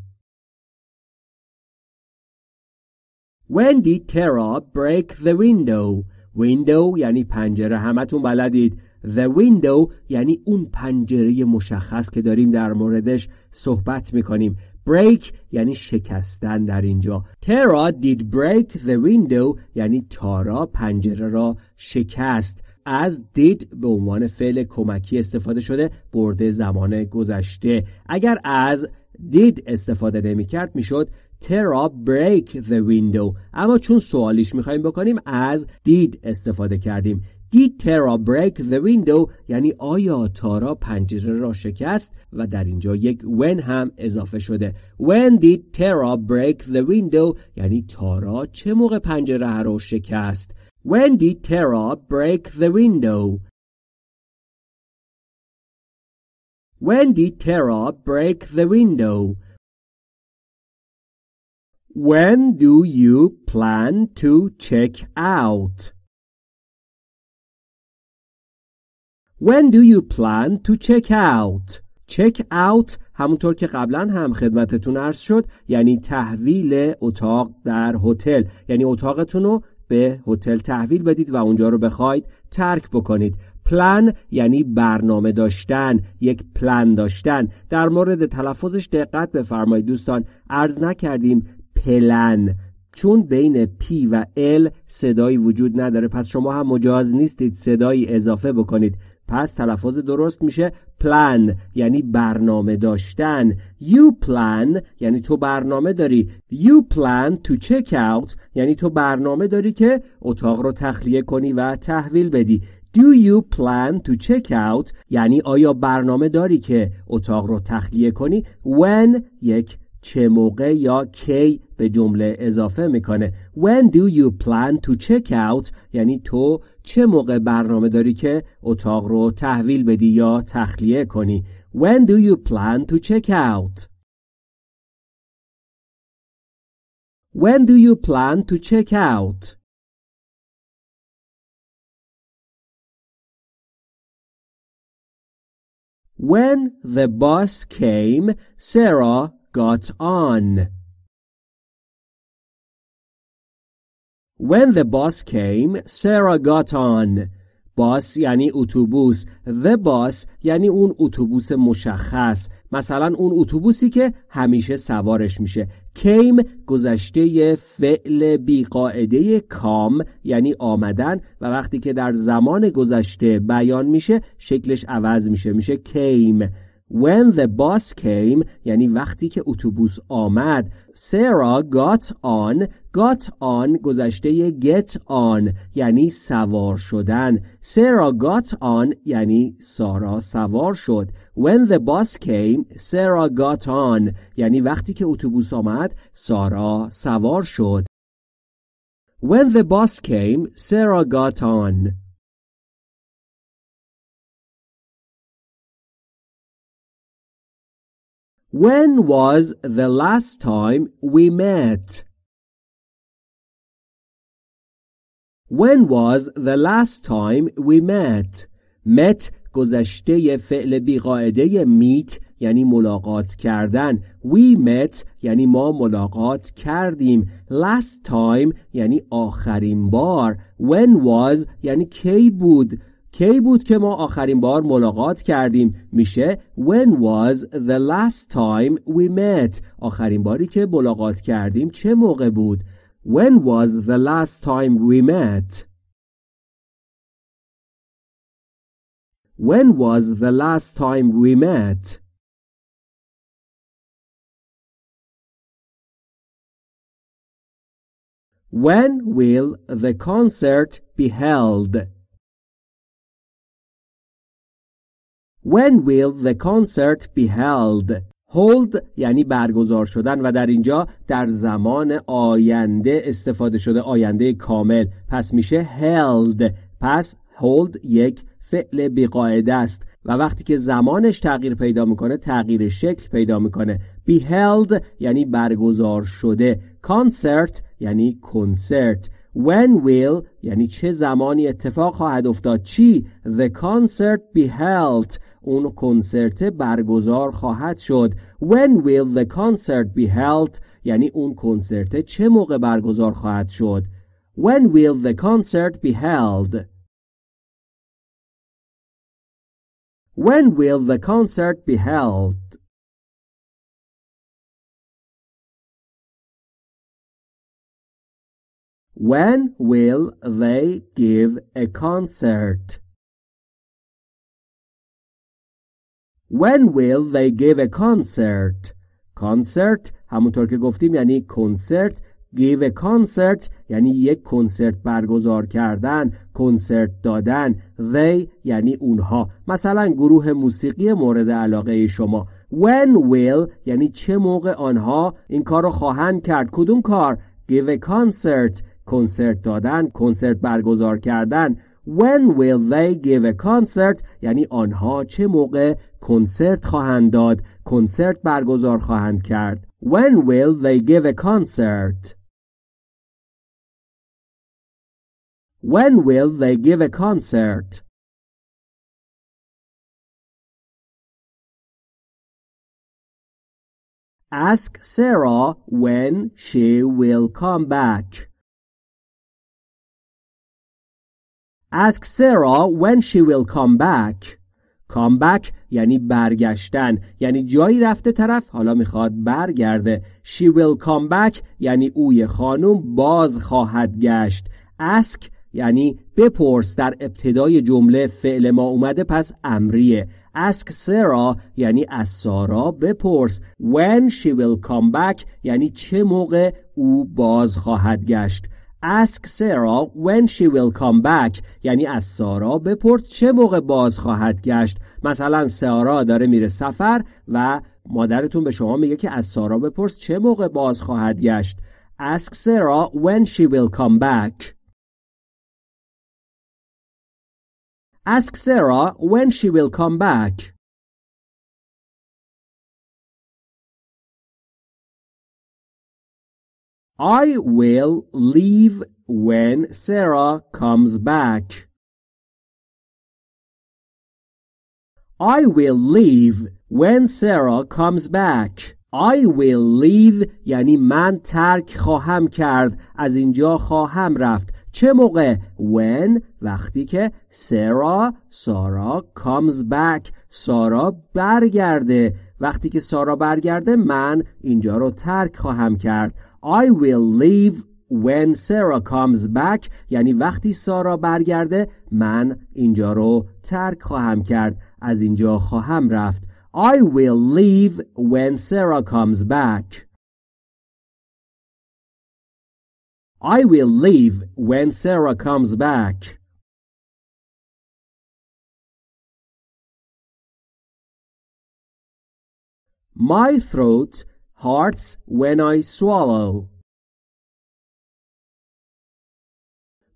Speaker 1: When did Tara break the window? Window یعنی پنجره همتون بلدید The window یعنی اون پنجره مشخص که داریم در موردش صحبت میکنیم break یعنی شکستن در اینجا Tara did break the window یعنی تارا پنجره را شکست از did به عنوان فعل کمکی استفاده شده برده زمان گذشته اگر از did استفاده نمی کرد می تر break the window اما چون سوالیش میخوایم بکنیم از did استفاده کردیم did Tara break the window یعنی آیا تارا پنجره را شکست و در اینجا یک when هم اضافه شده when did Tara break the window یعنی تارا چه موقع پنجره را شکست when did Tara break the window
Speaker 2: when did Tara break the window When do you plan to check out?
Speaker 1: When do you plan to check out? Check out همونطور که قبلا هم خدمتتون عرض شد یعنی تحویل اتاق در هتل یعنی اتاقتون رو به هتل تحویل بدید و اونجا رو بخواید ترک بکنید پلن یعنی برنامه داشتن یک پلان داشتن در مورد تلفظش دقت بفرمایید دوستان ارز نکردیم پلن چون بین پی و ال صدایی وجود نداره پس شما هم مجاز نیستید صدایی اضافه بکنید پس تلفظ درست میشه plan یعنی برنامه داشتن you plan یعنی تو برنامه داری you plan to check out یعنی تو برنامه داری که اتاق رو تخلیه کنی و تحویل بدی Do you plan to check out یعنی آیا برنامه داری که اتاق رو تخلیه کنی when یک چه موقع یا کی به جمله اضافه میکنه When do you plan to check out یعنی تو چه موقع برنامه داری که اتاق رو تحویل بدی یا تخلیه کنی When do you plan to check
Speaker 2: out When do you plan to check out When the bus came, Sarah got on.
Speaker 1: When the bus came, Sarah got on. باس یعنی اتوبوس the bus یعنی اون اتوبوس مشخص مثلا اون اتوبوسی که همیشه سوارش میشه came گذشته فعل بیقاعده کام یعنی آمدن و وقتی که در زمان گذشته بیان میشه شکلش عوض میشه میشه came When the bus came یعنی وقتی که اتوبوس آمد Sarah got on got on گذشته get on یعنی سوار شدن Sarah got on یعنی سارا سوار شد When the bus came Sarah got on یعنی وقتی که اتوبوس آمد سارا سوار شد
Speaker 2: When the bus came Sarah got on When was the last time we met?
Speaker 1: When was the last time we met? Met گذشته فعل بیقاعده meet یعنی ملاقات کردن We met یعنی ما ملاقات کردیم Last time یعنی آخرین بار When was یعنی کی بود کی بود که ما آخرین بار ملاقات کردیم میشه when was the last time we met آخرین باری که ملاقات کردیم چه موقع بود when
Speaker 2: was the last time we met when was the last time we met when will the concert be held
Speaker 1: When will the concert be held? Hold یعنی برگزار شدن و در اینجا در زمان آینده استفاده شده آینده کامل پس میشه held پس hold یک فعل بیقاعده است و وقتی که زمانش تغییر پیدا میکنه تغییر شکل پیدا میکنه be held یعنی برگزار شده concert یعنی کنسرت when will یعنی چه زمانی اتفاق خواهد افتاد چی the concert be held اون کنسرت برگزار خواهد شد When will the concert be held یعنی اون کنسرت چه موقع برگزار خواهد شد When will the concert be held
Speaker 2: When will the concert be held When will they give a concert
Speaker 1: When will they give a concert? concert همونطور که گفتیم یعنی کنسرت give a concert یعنی یک کنسرت برگزار کردن کنسرت دادن they یعنی اونها مثلا گروه موسیقی مورد علاقه شما when will یعنی چه موقع آنها این کار رو خواهند کرد کدوم کار give a concert کنسرت دادن کنسرت برگزار کردن When will they give a concert یعنی آنها چه موقع کنسرت خواهند داد کنسرت برگزار خواهند کرد When will they give a concert
Speaker 2: When will they give a concert Ask Sarah when she will come back Ask Sarah when she
Speaker 1: will come back. Come back یعنی برگشتن یعنی جایی رفته طرف حالا میخواد برگرده She will come back یعنی اوی خانم باز خواهد گشت Ask یعنی بپرس در ابتدای جمله فعل ما اومده پس امریه Ask Sarah یعنی از سارا بپرس When she will come back یعنی چه موقع او باز خواهد گشت Ask Sarah when she will come back یعنی از سارا بپرد چه موقع باز خواهد گشت مثلا سارا داره میره سفر و مادرتون به شما میگه که از سارا بپرس چه موقع باز خواهد گشت Ask Sarah when
Speaker 2: she will come back Ask Sarah when she will come back I will leave when Sarah comes back.
Speaker 1: I will leave when Sarah comes back. I will leave یعنی من ترک خواهم کرد از اینجا خواهم رفت چه موقع when وقتی که سارا سارا comes back سارا برگرده وقتی که سارا برگرده من اینجا رو ترک خواهم کرد I will leave when Sarah comes back یعنی وقتی سارا برگرده من اینجا رو ترک خواهم کرد از اینجا خواهم رفت I will leave when
Speaker 2: Sarah comes back I will leave when Sarah comes back My throat hearts when I swallow.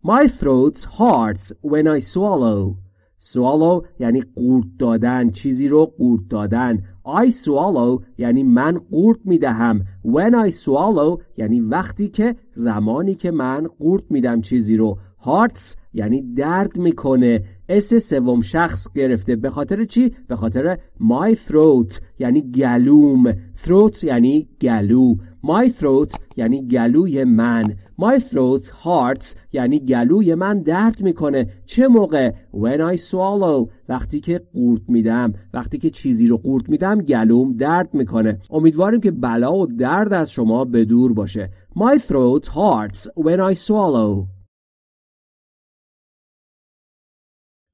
Speaker 1: My throat hurts when I swallow. Swallow یعنی قورت دادن چیزی رو قورت دادن I swallow یعنی من قورت میدهم When I swallow یعنی وقتی که زمانی که من قورت میدم چیزی رو Hearts یعنی درد میکنه اس سوم شخص گرفته به خاطر چی به خاطر my throat یعنی گلوم throat یعنی گلو my throat یعنی گلوی من my throat hurts یعنی گلوی من درد میکنه چه موقع when I swallow وقتی که قورت میدم وقتی که چیزی رو قورت میدم گلوم درد میکنه امیدواریم که بلا و درد از شما به دور باشه my throat hurts
Speaker 2: when I swallow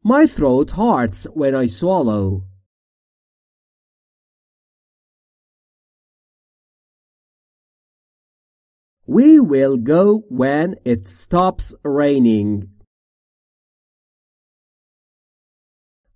Speaker 2: My throat hurts when I swallow. We will go when it stops raining.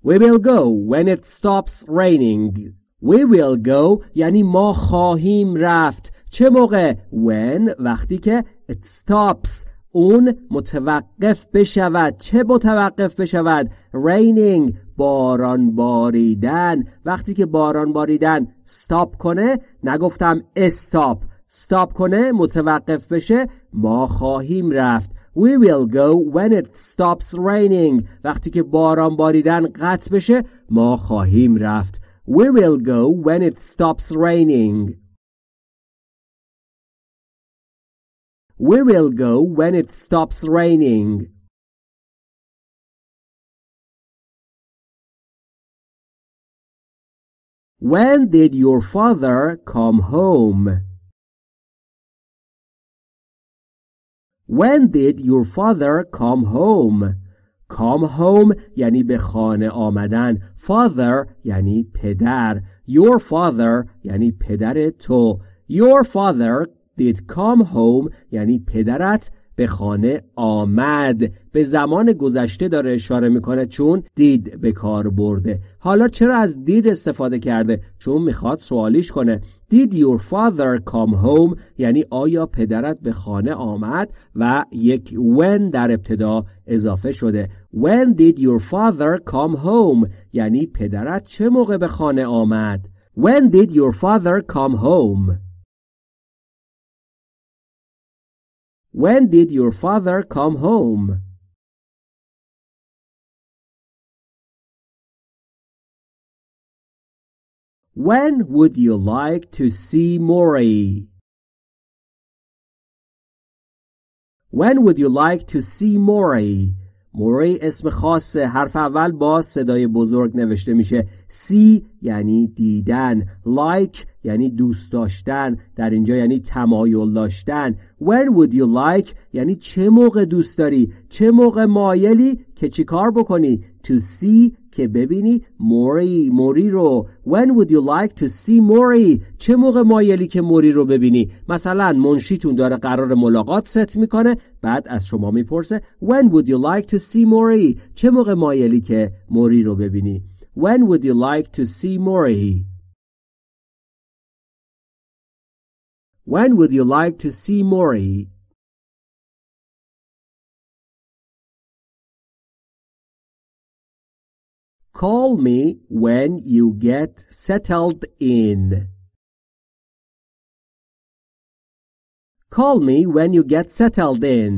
Speaker 2: We will go when it stops raining. We will go یعنی
Speaker 1: ما خواهیم رفت. چه موقع؟ When وقتی که it stops اون متوقف بشود چه متوقف بشود رینینگ باران باریدن وقتی که باران باریدن ستاپ کنه نگفتم استاپ ستاپ کنه متوقف بشه ما خواهیم رفت We will go when it stops raining وقتی که باران باریدن قطع بشه ما خواهیم رفت We will go when it stops
Speaker 2: raining We will go when it stops raining. When did your father come home?
Speaker 1: When did your father come home? Come home یعنی به خانه آمدن. Father یعنی پدر. Your father یعنی پدر تو. Your father did come home یعنی پدرت به خانه آمد به زمان گذشته داره اشاره میکنه چون دید به کار برده حالا چرا از دید استفاده کرده چون میخواد سوالیش کنه Did your father come home یعنی آیا پدرت به خانه آمد و یک when در ابتدا اضافه شده When did your father come home یعنی پدرت چه موقع به خانه آمد When did your father
Speaker 2: come home When did your father come home? When would you like to see Mori?
Speaker 1: When would you like to see Mori? موری اسم خاص حرف اول با صدای بزرگ نوشته میشه سی یعنی دیدن لایک like یعنی دوست داشتن در اینجا یعنی تمایل داشتن when would you like یعنی چه موقع دوست داری چه موقع مایلی که چیکار بکنی to see که ببینی موری موری رو When would you like to see موری چه موقع مایلی که موری رو ببینی مثلا منشیتون داره قرار ملاقات ست میکنه بعد از شما میپرسه When would you like to see موری چه موقع مایلی که
Speaker 2: موری رو ببینی When would you like to see موری When would you like to see موری Call me when you get settled in. Call me when you get settled
Speaker 1: in.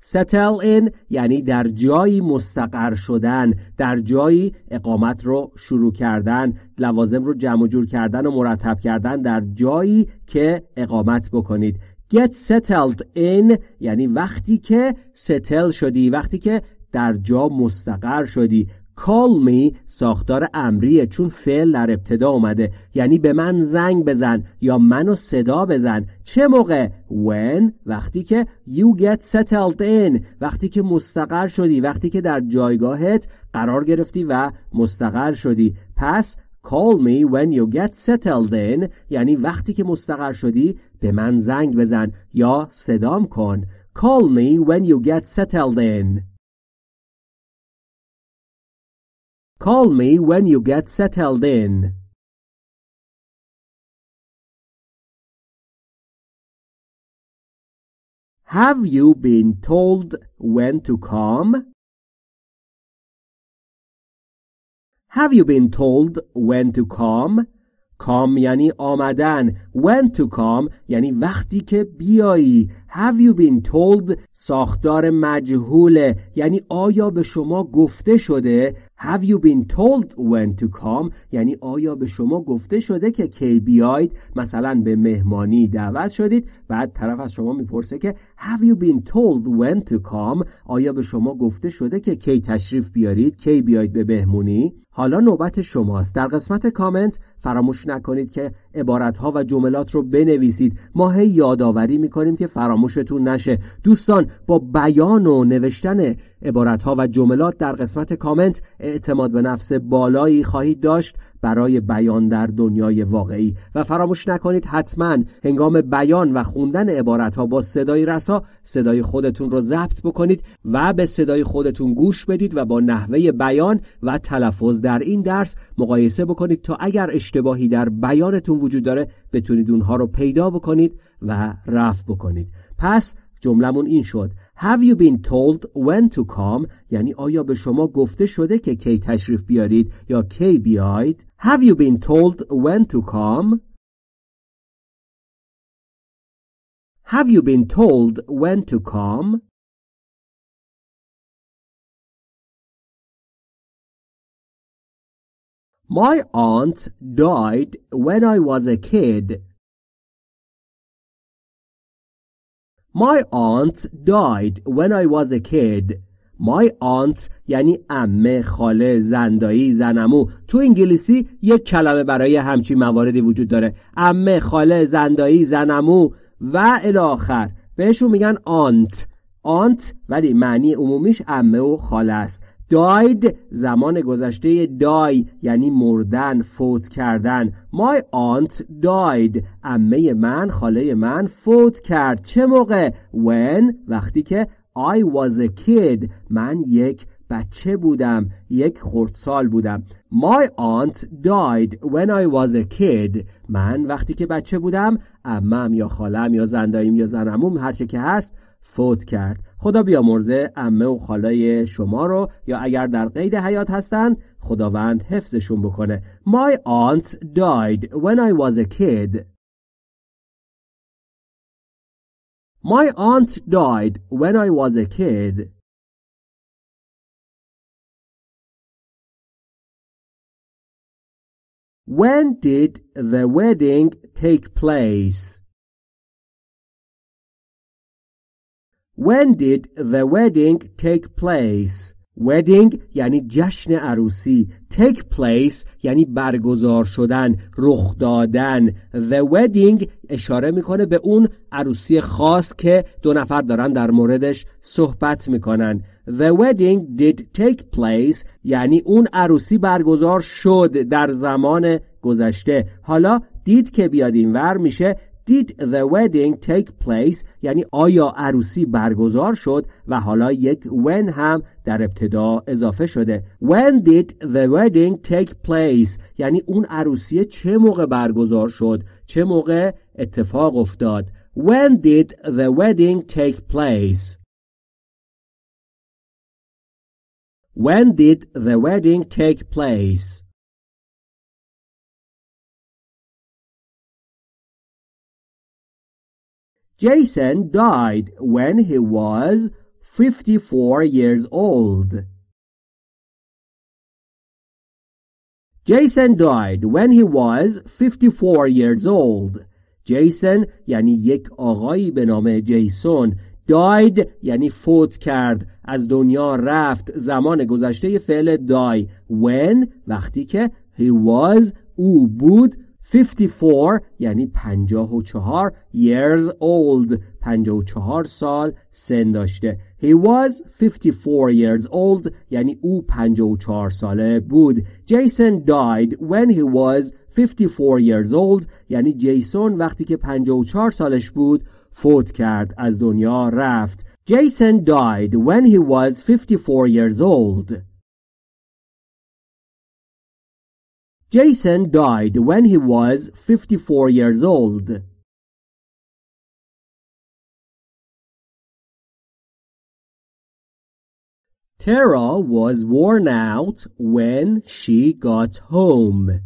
Speaker 1: Settle in یعنی در جایی مستقر شدن، در جایی اقامت رو شروع کردن، لوازم رو جمع جور کردن و مرتب کردن در جایی که اقامت بکنید. Get settled in یعنی وقتی که ستل شدی، وقتی که در جا مستقر شدی call me ساختار امریه چون فعل در ابتدا اومده یعنی به من زنگ بزن یا منو صدا بزن چه موقع when وقتی که you get settled in وقتی که مستقر شدی وقتی که در جایگاهت قرار گرفتی و مستقر شدی پس call me when you get settled in یعنی وقتی که مستقر شدی به من زنگ بزن یا صدام کن call
Speaker 2: me when you get settled in Call me when you get settled in. Have you been told when to come?
Speaker 1: Have you been told when to come? کام یعنی آمدن when to come یعنی وقتی که بیایی have you been told ساختار مجهوله یعنی آیا به شما گفته شده have you been told when to come یعنی آیا به شما گفته شده که کی بیاید مثلا به مهمانی دعوت شدید بعد طرف از شما میپرسه که have you been told when to come آیا به شما گفته شده که کی تشریف بیارید کی بیاید به مهمونی حالا نوبت شماست در قسمت کامنت فراموش نکنید که عبارتها و جملات رو بنویسید ما هی یادآوری میکنیم که فراموشتون نشه دوستان با بیان و نوشتن ها و جملات در قسمت کامنت اعتماد به نفس بالایی خواهید داشت برای بیان در دنیای واقعی و فراموش نکنید حتما هنگام بیان و خوندن ها با صدای رسا صدای خودتون رو ضبط بکنید و به صدای خودتون گوش بدید و با نحوه بیان و تلفظ در این درس مقایسه بکنید تا اگر اشتباهی در بیانتون وجود داره بتونید اونها رو پیدا بکنید و رفع بکنید پس جملمون این شد Have you been told when to come یعنی آیا به شما گفته شده که کی تشریف بیارید یا کی بیاید Have you been told when to come
Speaker 2: Have you been told when to come My aunt died when I was a kid My aunt
Speaker 1: died when I was a kid. My aunt یعنی امه، خاله، زندایی، زنمو تو انگلیسی یک کلمه برای همچین مواردی وجود داره امه، خاله، زندایی، زنمو و الاخر بهشون میگن آنت آنت ولی معنی عمومیش امه و خاله است داید زمان گذشته دای یعنی مردن فوت کردن my aunt died امه من خاله من فوت کرد چه موقع when وقتی که I was a kid من یک بچه بودم یک خردسال بودم My aunt died when I was a kid من وقتی که بچه بودم امم یا خالم یا زندایم یا زنموم هرچه که هست فوت کرد خدا بیامرزه امه و خالای شما رو یا اگر در قید حیات هستند خداوند حفظشون بکنه My aunt died when I was a kid
Speaker 2: My aunt died when I was a kid When did the wedding take place? When
Speaker 1: did the wedding take place? Wedding یعنی جشن عروسی Take place یعنی برگزار شدن رخ دادن The wedding اشاره میکنه به اون عروسی خاص که دو نفر دارن در موردش صحبت میکنن The wedding did take place یعنی اون عروسی برگزار شد در زمان گذشته حالا دید که بیاد اینور میشه Did the wedding take place یعنی آیا عروسی برگزار شد و حالا یک when هم در ابتدا اضافه شده When did the wedding take place یعنی اون عروسی چه موقع برگزار شد چه موقع اتفاق افتاد When did the wedding take place
Speaker 2: When did the wedding take place Jason died when he was 54 years old.
Speaker 1: Jason died when he was 54 years old. Jason یعنی یک آقایی به نام جیسون died یعنی فوت کرد از دنیا رفت زمان گذشته فعل die when وقتی که he was او بود 54 یعنی 54 years old 54 سال سن داشته He was 54 years old یعنی او 54 ساله بود Jason died when he was 54 years old یعنی جیسون وقتی که 54 سالش بود فوت کرد از دنیا رفت Jason died when he was 54 years old
Speaker 2: Jason died when he was 54 years old. Tara was worn out when she got home.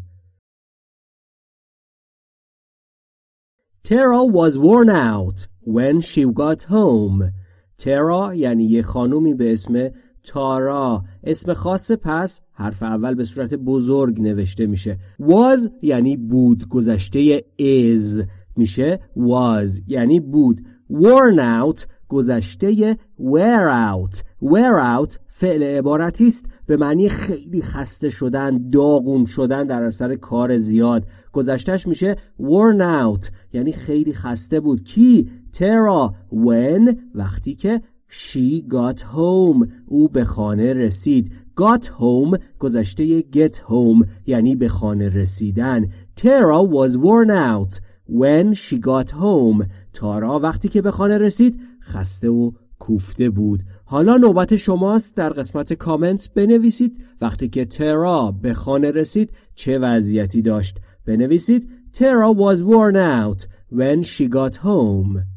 Speaker 1: Tara was worn out when she got home. Tara یعنی یه خانومی به اسم تارا اسم خاص پس حرف اول به صورت بزرگ نوشته میشه was یعنی بود گذشته is میشه was یعنی بود worn out گذشته wear out wear out فعل عبارتی است به معنی خیلی خسته شدن داغون شدن در اثر کار زیاد گذشتهش میشه worn out یعنی خیلی خسته بود کی ترا when وقتی که She got home او به خانه رسید Got home گذشته get home یعنی به خانه رسیدن Tara was worn out When she got home تارا وقتی که به خانه رسید خسته و کوفته بود حالا نوبت شماست در قسمت کامنت بنویسید وقتی که ترا به خانه رسید چه وضعیتی داشت بنویسید Tara was worn
Speaker 2: out when she got home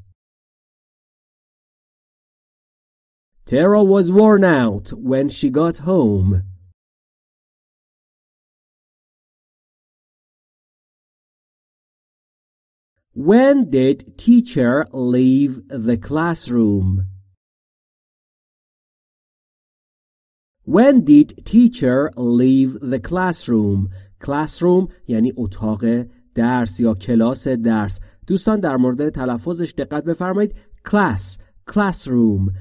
Speaker 2: Tara was worn out when she got home. When did teacher leave the classroom? When did teacher leave
Speaker 1: the classroom? classroom یعنی اتاق درس یا کلاس درس دوستان در مورد تلفظش دقت بفرمایید class classroom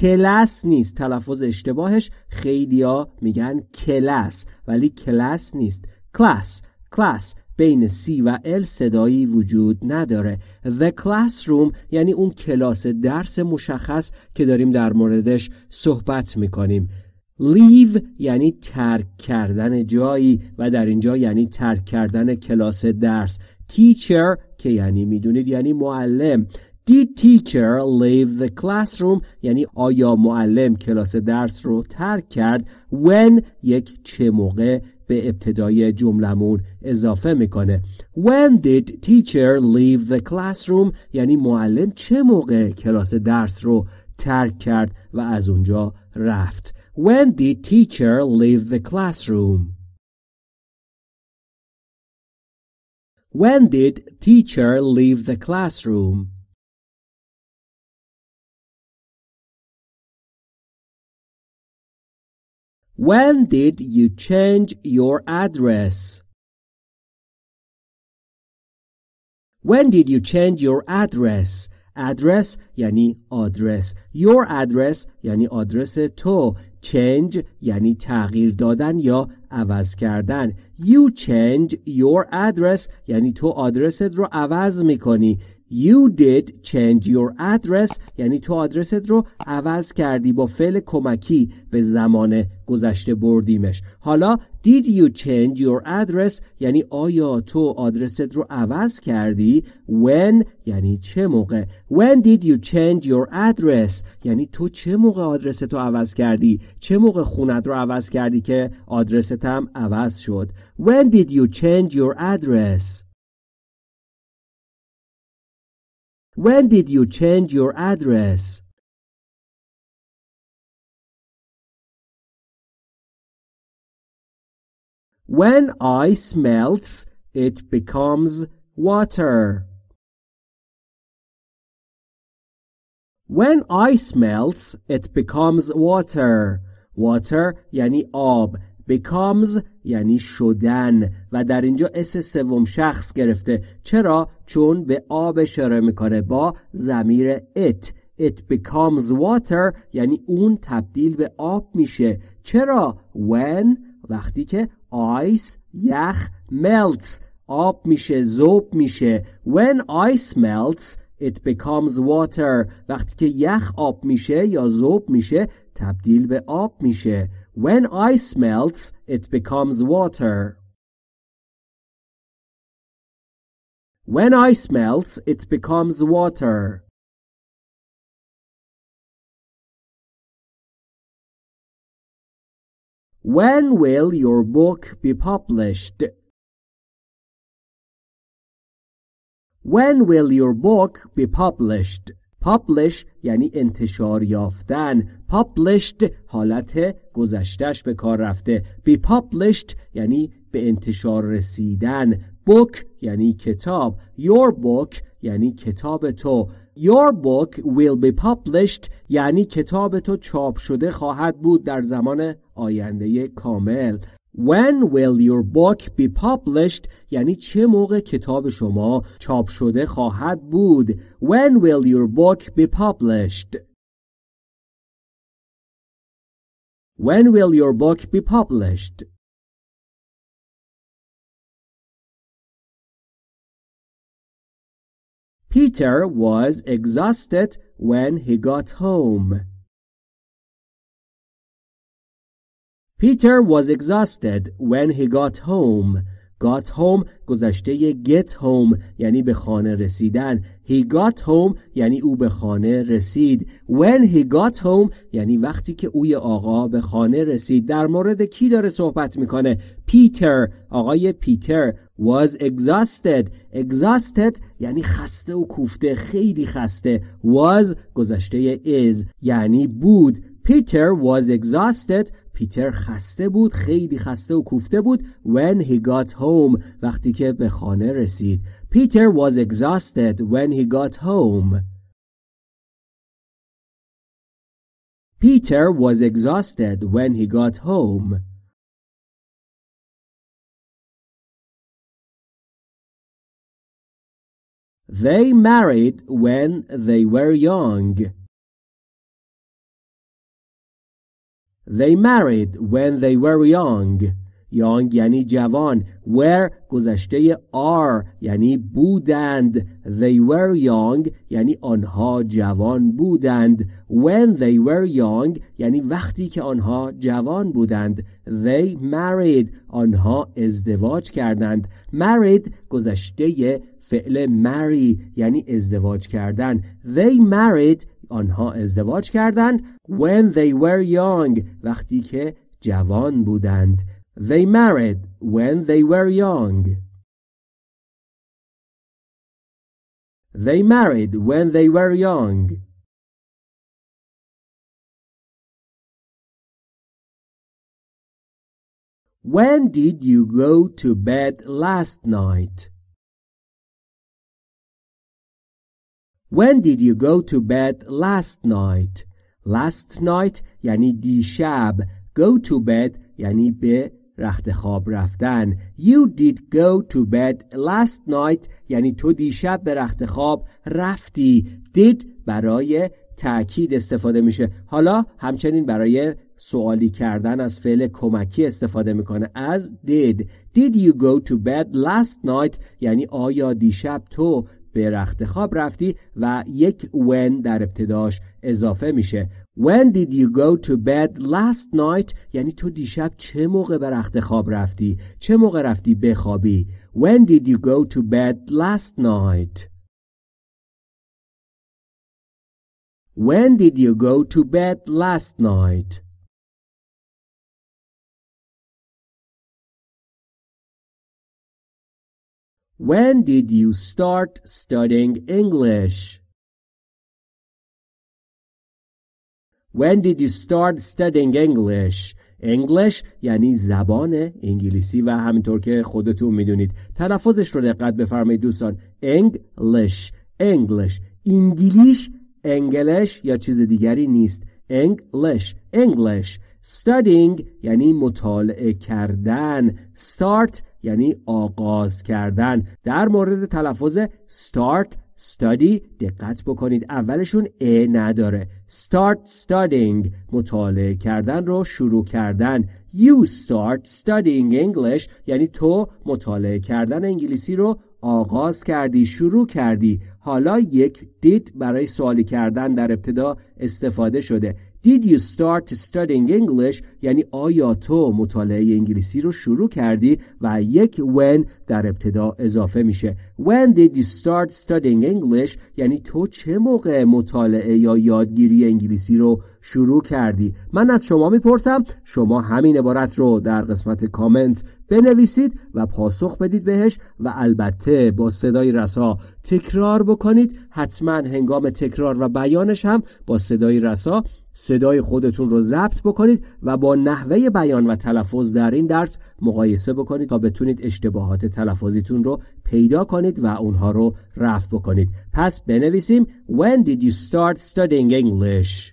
Speaker 1: کلاس نیست تلفظ اشتباهش خیلی ها میگن کلاس ولی کلاس نیست کلاس کلاس بین سی و ال صدایی وجود نداره The classroom یعنی اون کلاس درس مشخص که داریم در موردش صحبت میکنیم leave یعنی ترک کردن جایی و در اینجا یعنی ترک کردن کلاس درس teacher که یعنی میدونید یعنی معلم Did teacher leave the classroom یعنی آیا معلم کلاس درس رو ترک کرد when یک چه موقع به ابتدای جملمون اضافه میکنه When did teacher leave the classroom یعنی معلم چه موقع کلاس درس رو ترک کرد و از اونجا رفت When did teacher leave the classroom
Speaker 2: When did teacher leave the classroom When did you change your address?
Speaker 1: When did you change your address? address یعنی آدرس your address یعنی آدرس تو change یعنی تغییر دادن یا عوض کردن you change your address یعنی تو آدرست رو عوض میکنی You did change your address یعنی تو آدرست رو عوض کردی با فعل کمکی به زمان گذشته بردیمش حالا did you change your address یعنی آیا تو آدرست رو عوض کردی when یعنی چه موقع when did you change your address یعنی تو چه موقع آدرست رو عوض کردی چه موقع خونت رو عوض کردی که آدرستم عوض شد when did you change your address
Speaker 2: When did you change your address? When ice melts, it becomes water. When ice
Speaker 1: melts, it becomes water. Water یعنی آب. becomes یعنی شدن و در اینجا اس سوم شخص گرفته چرا چون به آب اشاره میکنه با ضمیر it it becomes water یعنی اون تبدیل به آب میشه چرا when وقتی که آیس یخ melts آب میشه زوب میشه when ice melts it becomes water وقتی که یخ آب میشه یا زوب میشه تبدیل به آب میشه When ice melts, it
Speaker 2: becomes water. When ice melts, it becomes water. When will your book be published?
Speaker 1: When will your book be published? Published یعنی انتشار یافتن published حالت گذشتش به کار رفته be published یعنی به انتشار رسیدن book یعنی کتاب your book یعنی کتاب تو Your book will be published یعنی کتاب تو چاپ شده خواهد بود در زمان آینده کامل When will your book be published یعنی چه موقع کتاب شما چاپ شده خواهد بود When will your book be published
Speaker 2: When will your book be published Peter was exhausted when he got home. Peter was exhausted
Speaker 1: when he got home. Got home گذشته get home یعنی به خانه رسیدن He got home یعنی او به خانه رسید When he got home یعنی وقتی که اوی آقا به خانه رسید در مورد کی داره صحبت میکنه پیتر آقای پیتر was exhausted exhausted یعنی خسته و کوفته خیلی خسته was گذشته is یعنی بود Peter was exhausted پیتر خسته بود خیلی خسته و کوفته بود when he got home وقتی که به خانه رسید پیتر was
Speaker 2: exhausted when he got home پیتر was exhausted when he got home. They married when they were young.
Speaker 1: They married when they were young young یعنی جوان were گذشته are یعنی بودند they were young یعنی آنها جوان بودند when they were young یعنی وقتی که آنها جوان بودند they married آنها ازدواج کردند married گذشته فعل marry یعنی ازدواج کردند they married آنها ازدواج کردند when they were young وقتی که جوان بودند they
Speaker 2: married when they were young they married when they were young When did you go to bed last night?
Speaker 1: When did you go to bed last night? Last night یعنی دیشب Go to bed یعنی به رخت خواب رفتن You did go to bed last night یعنی تو دیشب به رخت خواب رفتی Did برای تأکید استفاده میشه حالا همچنین برای سوالی کردن از فعل کمکی استفاده میکنه از did did you go to bed last night یعنی آیا دیشب تو به رخت خواب رفتی و یک when در ابتداش اضافه میشه When did you go to bed last night یعنی تو دیشب چه موقع به رخت خواب رفتی چه موقع رفتی به خوابی؟ When did you go to bed last night
Speaker 2: When did you go to bed last night When did you start studying English?
Speaker 1: When did you start studying English? English یعنی زبان انگلیسی و همینطور که خودتون میدونید تلفظش رو دقت بفرمایید دوستان English English انگلیش انگلش یا چیز دیگری نیست English English studying یعنی مطالعه کردن start یعنی آغاز کردن در مورد تلفظ start study دقت بکنید اولشون ا نداره start studying مطالعه کردن رو شروع کردن you start studying English یعنی تو مطالعه کردن انگلیسی رو آغاز کردی شروع کردی حالا یک دید برای سوالی کردن در ابتدا استفاده شده Did you start studying English یعنی آیا تو مطالعه انگلیسی رو شروع کردی و یک when در ابتدا اضافه میشه When did you start studying English یعنی تو چه موقع مطالعه یا یادگیری انگلیسی رو شروع کردی من از شما میپرسم شما همین عبارت رو در قسمت کامنت بنویسید و پاسخ بدید بهش و البته با صدای رسا تکرار بکنید حتما هنگام تکرار و بیانش هم با صدای رسا صدای خودتون رو ضبط بکنید و با نحوه بیان و تلفظ در این درس مقایسه بکنید تا بتونید اشتباهات تلفظیتون رو پیدا کنید و اونها رو رفع بکنید پس بنویسیم When did you start studying English?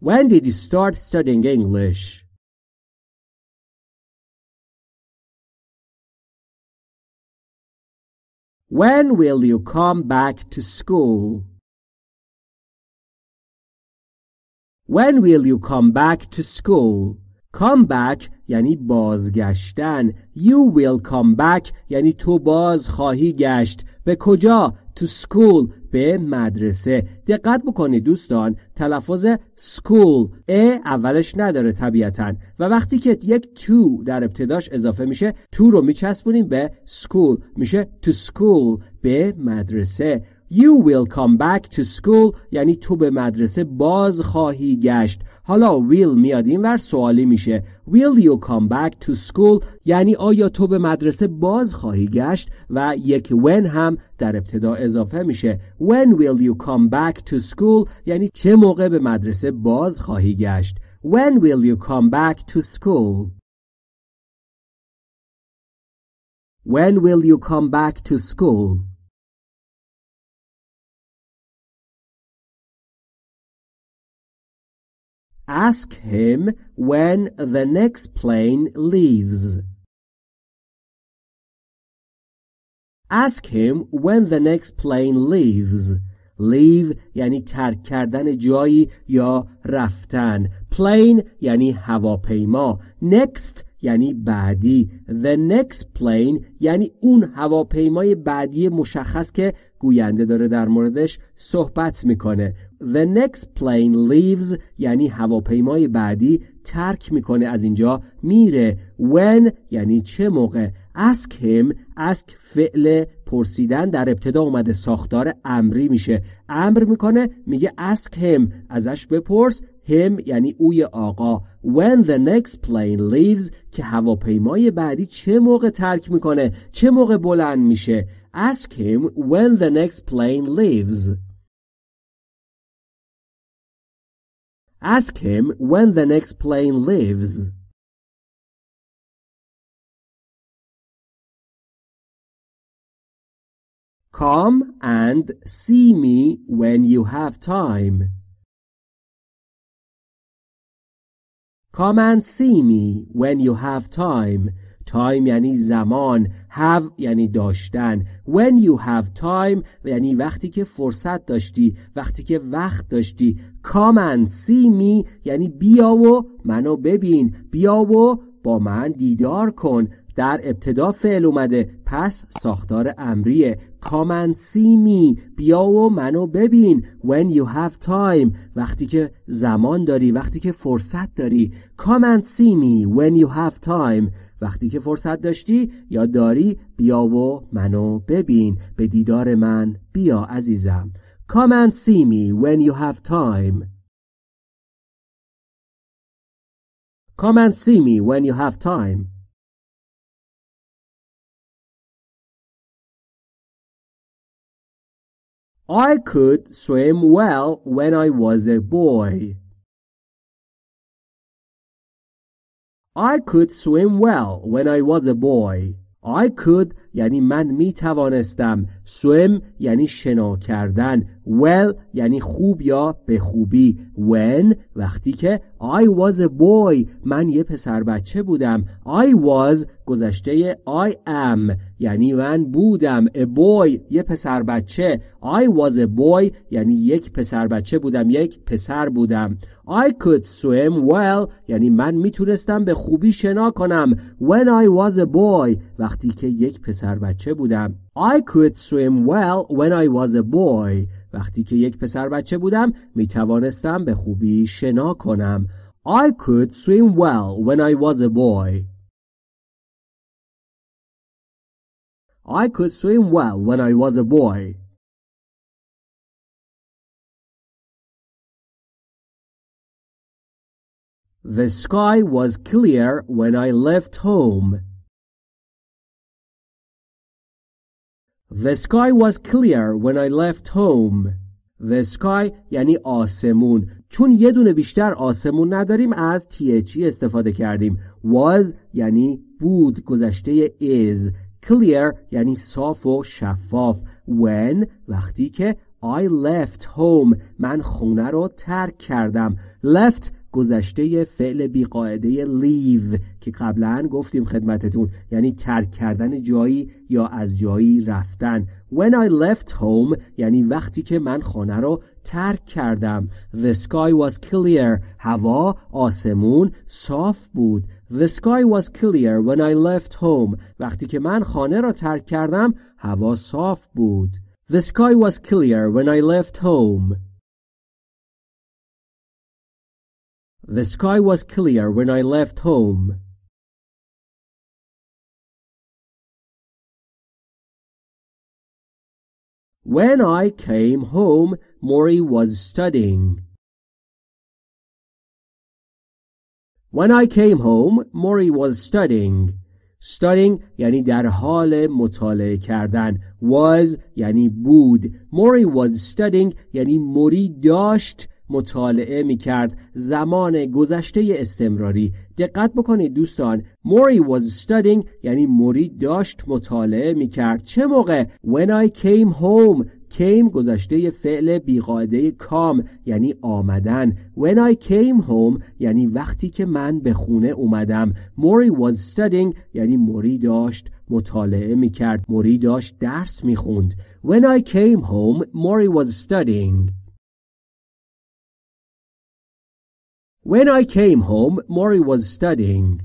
Speaker 2: When did you start studying English? When will you come back to school? When will you come back to school?
Speaker 1: Come back یعنی بازگشتن. You will come back یعنی تو باز خواهی گشت. به کجا؟ To school. به مدرسه دقت بکنید دوستان تلفظ سکول ا اولش نداره طبیعتا و وقتی که یک تو در ابتداش اضافه میشه تو رو میچسبونیم به سکول میشه تو سکول به مدرسه You will come back to school یعنی تو به مدرسه باز خواهی گشت حالا will میاد این ور سوالی میشه Will you come back to school یعنی آیا تو به مدرسه باز خواهی گشت و یک when هم در ابتدا اضافه میشه When will you come back to school یعنی چه موقع به مدرسه باز خواهی گشت When will you come
Speaker 2: back to school When will you come back to school Ask him when the next plane leaves.
Speaker 1: Ask him when the next plane leaves. Leave یعنی ترک کردن جایی یا رفتن. Plane یعنی هواپیما. Next یعنی بعدی. The next plane یعنی اون هواپیمای بعدی مشخص که گوینده داره در موردش صحبت میکنه The next plane leaves یعنی هواپیمای بعدی ترک میکنه از اینجا میره When یعنی چه موقع Ask him Ask فعل پرسیدن در ابتدا اومده ساختار امری میشه امر میکنه میگه Ask him ازش بپرس him یعنی اوی آقا when the next plane leaves که هواپیمای بعدی چه موقع ترک میکنه چه موقع بلند میشه Ask him when the next plane leaves.
Speaker 2: Ask him when the next plane leaves. Come and see me when you have time. Come
Speaker 1: and see me when you have time. تایم یعنی زمان have یعنی داشتن when you have time یعنی وقتی که فرصت داشتی وقتی که وقت داشتی come and see me یعنی بیا و منو ببین بیا و با من دیدار کن در ابتدا فعل اومده پس ساختار امریه Come and see me بیا و منو ببین When you have time وقتی که زمان داری وقتی که فرصت داری Come and see me when you have time وقتی که فرصت داشتی یا داری بیا و منو ببین به دیدار من بیا عزیزم Come and see
Speaker 2: me when you have time Come and see me when you have time I could swim well when I was a boy.
Speaker 1: I could swim well when I was a boy. I could یعنی من می توانستم swim یعنی شنا کردن well یعنی خوب یا به خوبی when وقتی که I was a boy من یه پسر بچه بودم I was گذشته I am یعنی من بودم a boy یه پسر بچه I was a boy یعنی یک پسر بچه بودم یک پسر بودم I could swim well یعنی من میتونستم به خوبی شنا کنم when I was a boy وقتی که یک پسر پسر بچه بودم I could swim well when I was a boy وقتی که یک پسر بچه بودم می توانستم به خوبی شنا کنم I could swim
Speaker 2: well when I was a boy I could swim well when I was a boy The sky was clear when I left home.
Speaker 1: The sky was clear when I left home. The sky یعنی آسمون چون یه دونه بیشتر آسمون نداریم از THE استفاده کردیم was یعنی بود گذشته is clear یعنی صاف و شفاف when وقتی که I left home من خونه رو ترک کردم left گذشته فعل بیقاعده لیو که قبلا گفتیم خدمتتون یعنی ترک کردن جایی یا از جایی رفتن When I left home یعنی وقتی که من خانه رو ترک کردم The sky was clear هوا آسمون صاف بود The sky was clear when I left home وقتی که من خانه را ترک کردم هوا صاف بود The sky was clear when I left home
Speaker 2: The sky was clear when I left home. When I came home, Mori was studying. When I
Speaker 1: came home, Mori was studying. Studying یعنی در حال مطالعه کردن. Was یعنی بود. Mori was studying یعنی موری داشت مطالعه می کرد زمان گذشته استمراری دقت بکنید دوستان موری was studying یعنی موری داشت مطالعه می کرد چه موقع when I came home came گذشته فعل بیقاعده کام یعنی آمدن when I came home یعنی وقتی که من به خونه اومدم موری was studying یعنی موری داشت مطالعه می کرد موری داشت درس می خوند when I came home موری was studying
Speaker 2: When I came home, Mori was studying.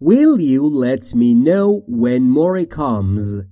Speaker 2: Will you let me know when Mori comes?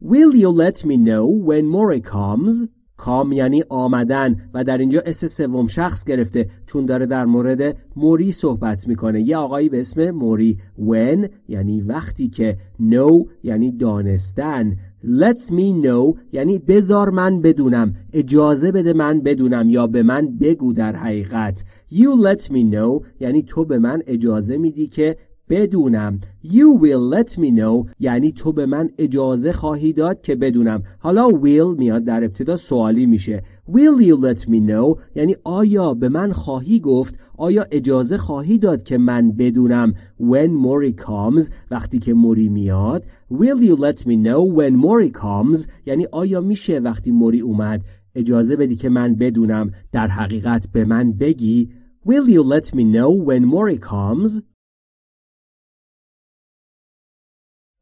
Speaker 2: Will you
Speaker 1: let me know when Mori comes? کام یعنی آمدن و در اینجا اس سوم شخص گرفته چون داره در مورد موری صحبت میکنه یه آقایی به اسم موری when یعنی وقتی که نو یعنی دانستن let me know یعنی بذار من بدونم اجازه بده من بدونم یا به من بگو در حقیقت you let me know یعنی تو به من اجازه میدی که بدونم You will let me know یعنی تو به من اجازه خواهی داد که بدونم حالا will میاد در ابتدا سوالی میشه Will you let me know یعنی آیا به من خواهی گفت آیا اجازه خواهی داد که من بدونم When Mori comes وقتی که موری میاد Will you let me know when Mori comes یعنی آیا میشه وقتی موری اومد اجازه بدی که من بدونم در حقیقت به من بگی Will you let me know when Mori comes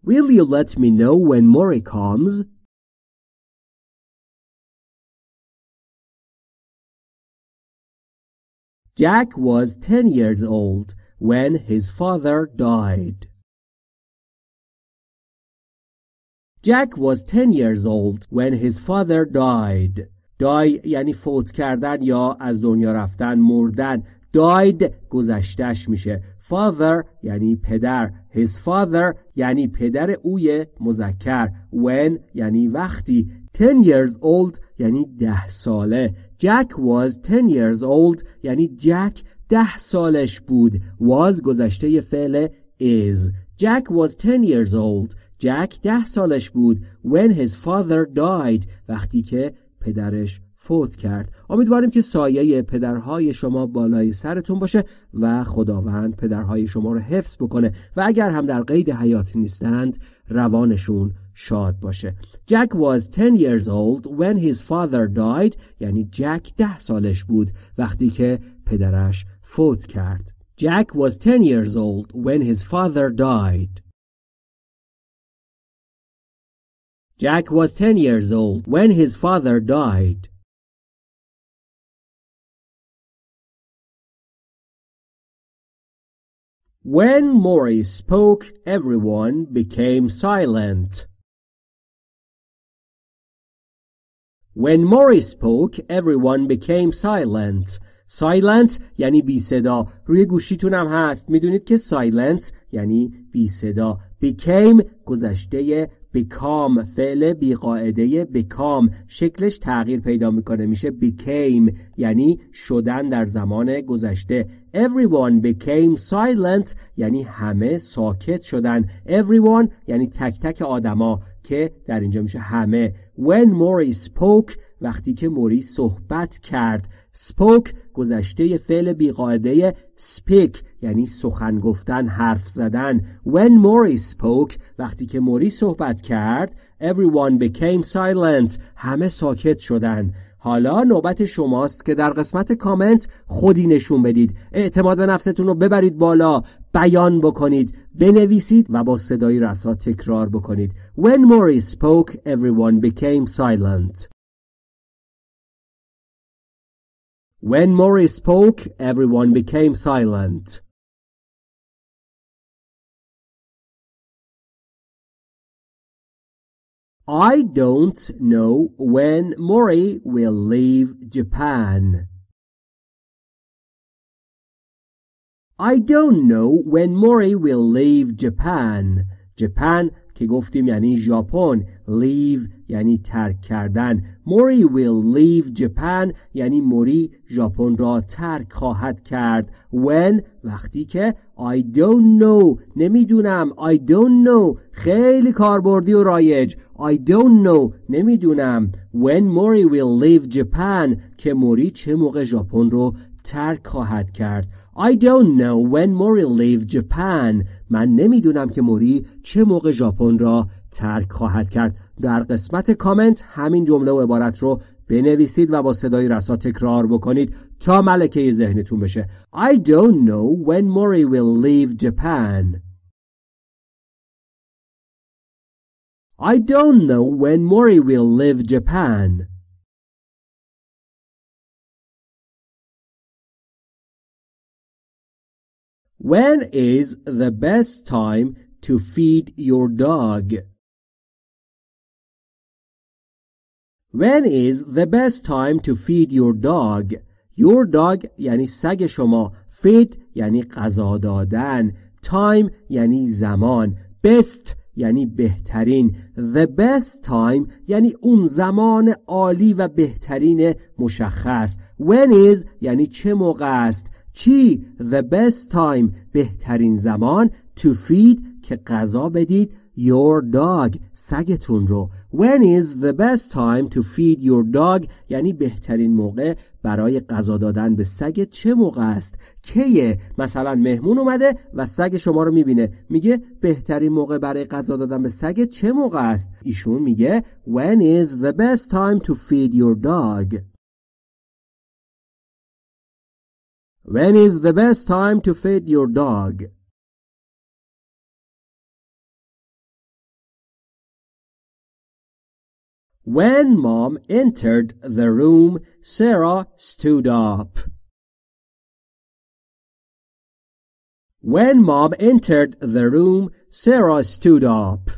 Speaker 2: Will you let me know when Mori comes? Jack was 10 years old when his father died. Jack was 10 years
Speaker 1: old when his father died. Die یعنی فوت کردن یا از دنیا رفتن مردن. Died گذشتش میشه. father یعنی پدر his father یعنی پدر اوی مذکر when یعنی وقتی ten years old یعنی ده ساله Jack was ten years old یعنی jack ده سالش بود was گذشته فعل is Jack was ten years old jack ده سالش بود when his father died وقتی که پدرش فوت کرد امیدواریم که سایه پدرهای شما بالای سرتون باشه و خداوند پدرهای شما رو حفظ بکنه و اگر هم در قید حیات نیستند روانشون شاد باشه جک was 10 years old when his father died یعنی جک ده سالش بود وقتی که پدرش فوت کرد جک was 10 years old when his
Speaker 2: father died Jack was 10 years old when his father died When Mori spoke everyone became silent.
Speaker 1: When Mori spoke everyone became silent. silent یعنی بی صدا روی گوشیتون هم هست میدونید که silent یعنی بی صدا became گذشته become فعل بیقاعده become شکلش تغییر پیدا میکنه میشه became یعنی شدن در زمان گذشته everyone became silent یعنی همه ساکت شدن everyone یعنی تک تک آدما که در اینجا میشه همه when موری spoke وقتی که موری صحبت کرد spoke گذشته فعل بیقاعده speak یعنی سخن گفتن حرف زدن When Morris spoke وقتی که موری صحبت کرد Everyone became silent همه ساکت شدن حالا نوبت شماست که در قسمت کامنت خودی نشون بدید اعتماد به نفستون رو ببرید بالا بیان بکنید بنویسید و با صدای رسا تکرار بکنید When Morris spoke everyone
Speaker 2: became silent When Morris spoke everyone became silent I don't know when Mori will leave Japan.
Speaker 1: I don't know when Mori will leave Japan. Japan که گفتیم یعنی ژاپن leave یعنی ترک کردن موری ویل leave Japan یعنی موری ژاپن را ترک خواهد کرد when وقتی که I don't know نمیدونم I don't know خیلی کاربردی و رایج I don't know نمیدونم when موری ویل leave Japan که موری چه موقع ژاپن رو ترک خواهد کرد I don't know when موری leave Japan من نمیدونم که موری چه موقع ژاپن را ترک خواهد کرد در قسمت کامنت همین جمله و عبارت رو بنویسید و با صدای رسا تکرار بکنید تا ملکه ذهنتون بشه I don't know when Mori will leave Japan
Speaker 2: I don't know when Mori will leave Japan When is the best time to feed your dog?
Speaker 1: When is the best time to feed your dog? Your dog یعنی سگ شما Feed یعنی غذا دادن Time یعنی زمان Best یعنی بهترین The best time یعنی اون زمان عالی و بهترین مشخص When is یعنی چه موقع است چی The best time بهترین زمان To feed که غذا بدید your dog سگتون رو when is the best time to feed your dog یعنی بهترین موقع برای غذا دادن به سگ چه موقع است کیه مثلا مهمون اومده و سگ شما رو میبینه میگه بهترین موقع برای غذا دادن به سگ چه موقع است ایشون میگه when
Speaker 2: is the best time to feed your dog when is the best time to feed your dog When mom entered the room, Sarah stood up.
Speaker 1: When mom entered the room, Sarah stood up.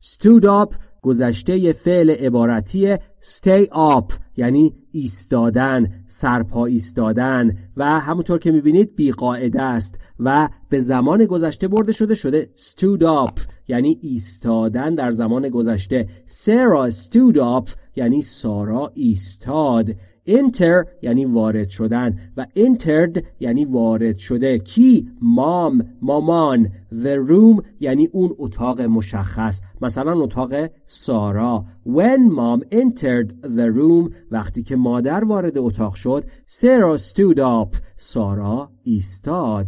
Speaker 1: Stood up گذشته فعل عبارتی stay up یعنی ایستادن سرپا ایستادن و همونطور که میبینید بیقاعده است و به زمان گذشته برده شده شده stood up یعنی ایستادن در زمان گذشته سارا stood up یعنی سارا ایستاد انتر یعنی وارد شدن و انترد یعنی وارد شده کی مام مامان the room یعنی اون اتاق مشخص مثلا اتاق سارا when mom entered the room وقتی که مادر وارد اتاق شد سارا stood up سارا ایستاد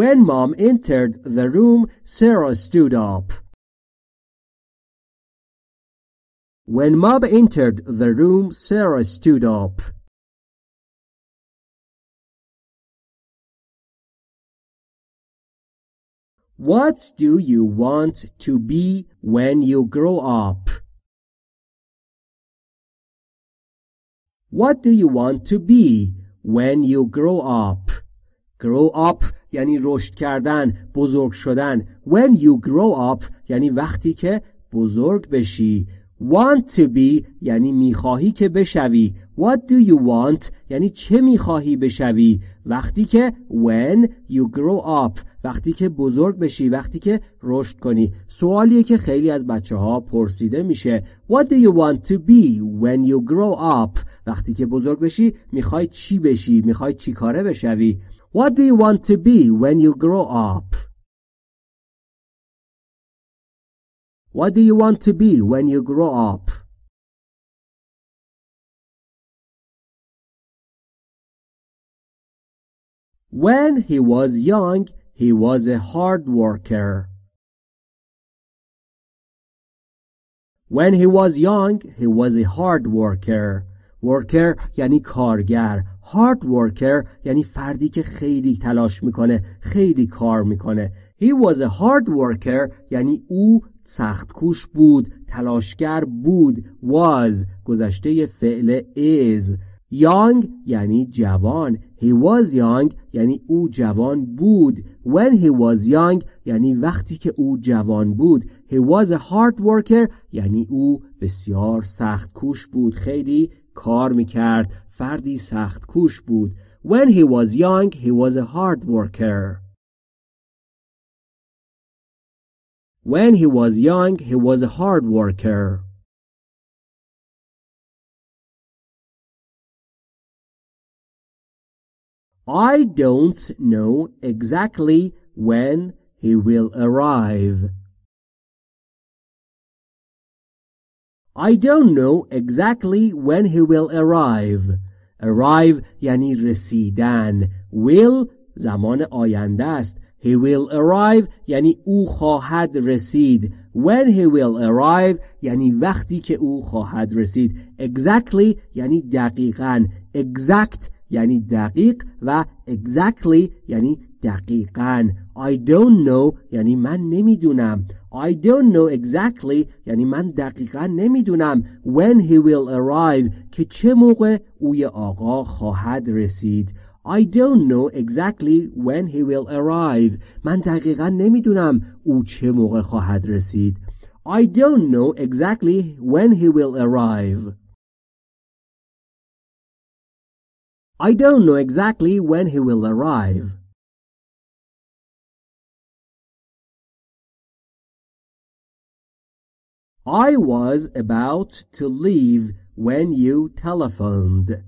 Speaker 1: When mom entered the room,
Speaker 2: سارا stood up. When Mab entered the room, Sarah stood up. What do you want to be when you grow up?
Speaker 1: What do you want to be when you grow up? Grow up یعنی رشد کردن، بزرگ شدن. When you grow up یعنی وقتی که بزرگ بشی. want to be یعنی میخواهی که بشوی what do you want یعنی چه میخواهی بشوی وقتی که when you grow up وقتی که بزرگ بشی وقتی که رشد کنی سوالیه که خیلی از بچه ها پرسیده میشه what do you want to be when you grow up وقتی که بزرگ بشی میخوای چی بشی میخوای چی کاره بشوی what do you want to be when you grow up
Speaker 2: What do you want to be when you grow up? When he was young, he was a hard worker. When he was young, he
Speaker 1: was a hard worker. worker یعنی کارگر. hard worker یعنی فردی که خیلی تلاش میکنه، خیلی کار میکنه. He was a hard worker یعنی او سخت کوش بود تلاشگر بود was گذشته فعل is young یعنی جوان he was young یعنی او جوان بود when he was young یعنی وقتی که او جوان بود he was a hard worker یعنی او بسیار سخت کوش بود خیلی کار میکرد فردی سخت کوش بود when he
Speaker 2: was young he was a hard worker When he was young, he was a hard worker. I don't know exactly when he will arrive. I don't know
Speaker 1: exactly when he will arrive. Arrive یعنی رسیدن. Will زمان آینده است. He will arrive یعنی او خواهد رسید. When he will arrive یعنی وقتی که او خواهد رسید. Exactly یعنی دقیقا. Exact یعنی دقیق و exactly یعنی دقیقا. I don't know یعنی من نمیدونم. I don't know exactly یعنی من دقیقا نمیدونم when he will arrive که چه موقع اوی آقا خواهد رسید. I don't know exactly when he will arrive. من دقیقا نمیدونم او چه موقع خواهد رسید. I don't know exactly when he will arrive.
Speaker 2: I don't know exactly when he will arrive. I was about to leave when you telephoned.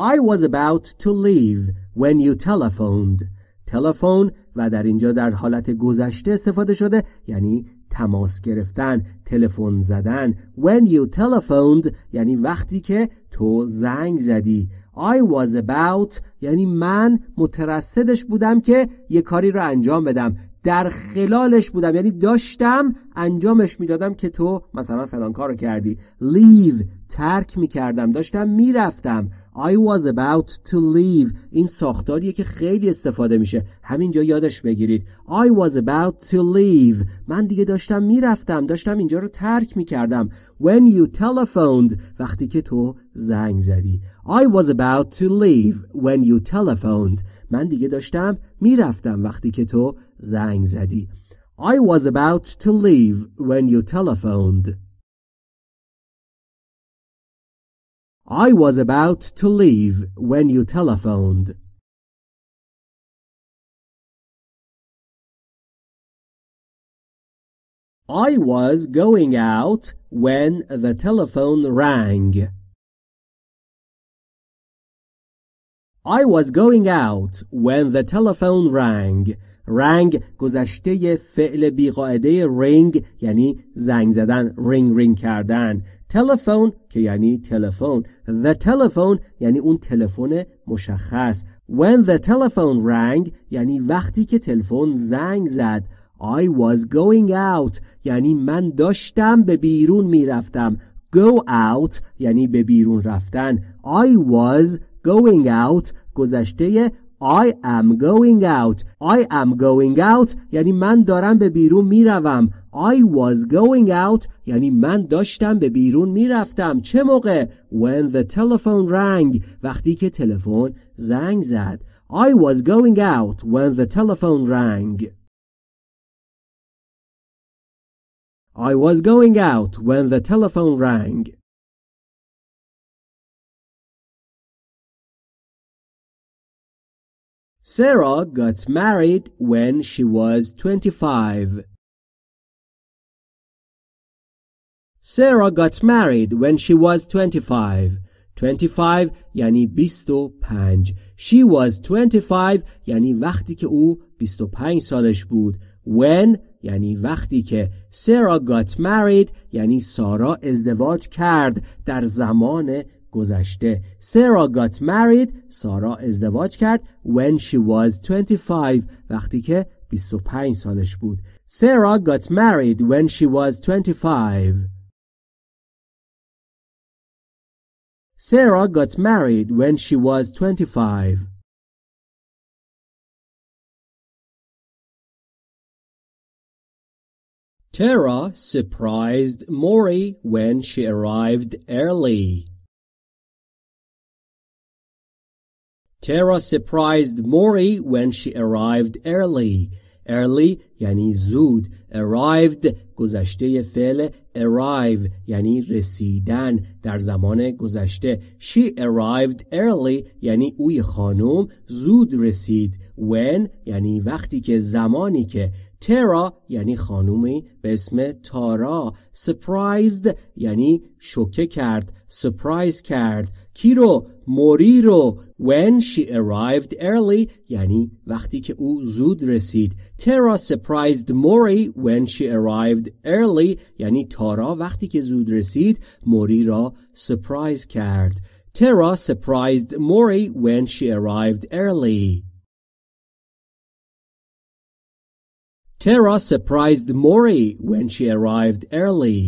Speaker 1: I was about to leave when you telephoned. تلفن و در اینجا در حالت گذشته استفاده شده یعنی تماس گرفتن تلفن زدن when you telephoned یعنی وقتی که تو زنگ زدی I was about یعنی من مترسدش بودم که یه کاری رو انجام بدم در خلالش بودم یعنی داشتم انجامش میدادم که تو مثلا فلان کار رو کردی leave ترک میکردم داشتم میرفتم I was about to leave این ساختاریه که خیلی استفاده میشه همینجا یادش بگیرید I was about to leave من دیگه داشتم میرفتم داشتم اینجا رو ترک میکردم When you telephoned وقتی که تو زنگ زدی I was about to leave when you telephoned من دیگه داشتم میرفتم وقتی که تو زنگ زدی I was about to leave when you
Speaker 2: telephoned I was about to leave when you telephoned. I was going out when the telephone rang.
Speaker 1: I was going out when the telephone rang. رنگ گذشته فعل بیقاعده رینگ یعنی زنگ زدن رینگ رینگ کردن تلفون که یعنی تلفن the telephone یعنی اون تلفن مشخص when the telephone rang یعنی وقتی که تلفن زنگ زد I was going out یعنی من داشتم به بیرون میرفتم go out یعنی به بیرون رفتن I was going out گذشته I am going out I am going out یعنی من دارم به بیرون میروم I was going out یعنی من داشتم به بیرون میرفتم چه موقع When the telephone rang وقتی که تلفن زنگ زد I was going out when the
Speaker 2: telephone rang I was going out when the telephone rang Sarah got married when she was 25.
Speaker 1: Sarah got married when she was 25. 25 یعنی 25 She was 25 یعنی وقتی که او 25 سالش بود When یعنی وقتی که Sarah got married یعنی سارا ازدواج کرد در زمان گذشته Sarah got married سارا ازدواج کرد when she was 25 وقتی که 25 سالش بود Sarah got married when she was
Speaker 2: 25 Sarah got married when she was 25 Tara surprised Maury when she arrived early.
Speaker 1: Tara surprised Mori when she arrived early. Early یعنی زود. Arrived گذشته فعل arrive یعنی رسیدن در زمان گذشته. She arrived early یعنی اوی خانوم زود رسید. When یعنی وقتی که زمانی که ترا یعنی خانومی به اسم تارا surprised یعنی شوکه کرد سپرایز کرد کیرو موری رو when she arrived early یعنی وقتی که او زود رسید تارا surprised موری when she arrived early یعنی تارا وقتی که زود رسید موری را سپرایز کرد تارا surprised موری when she arrived early
Speaker 2: Tara surprised Mori when she arrived early.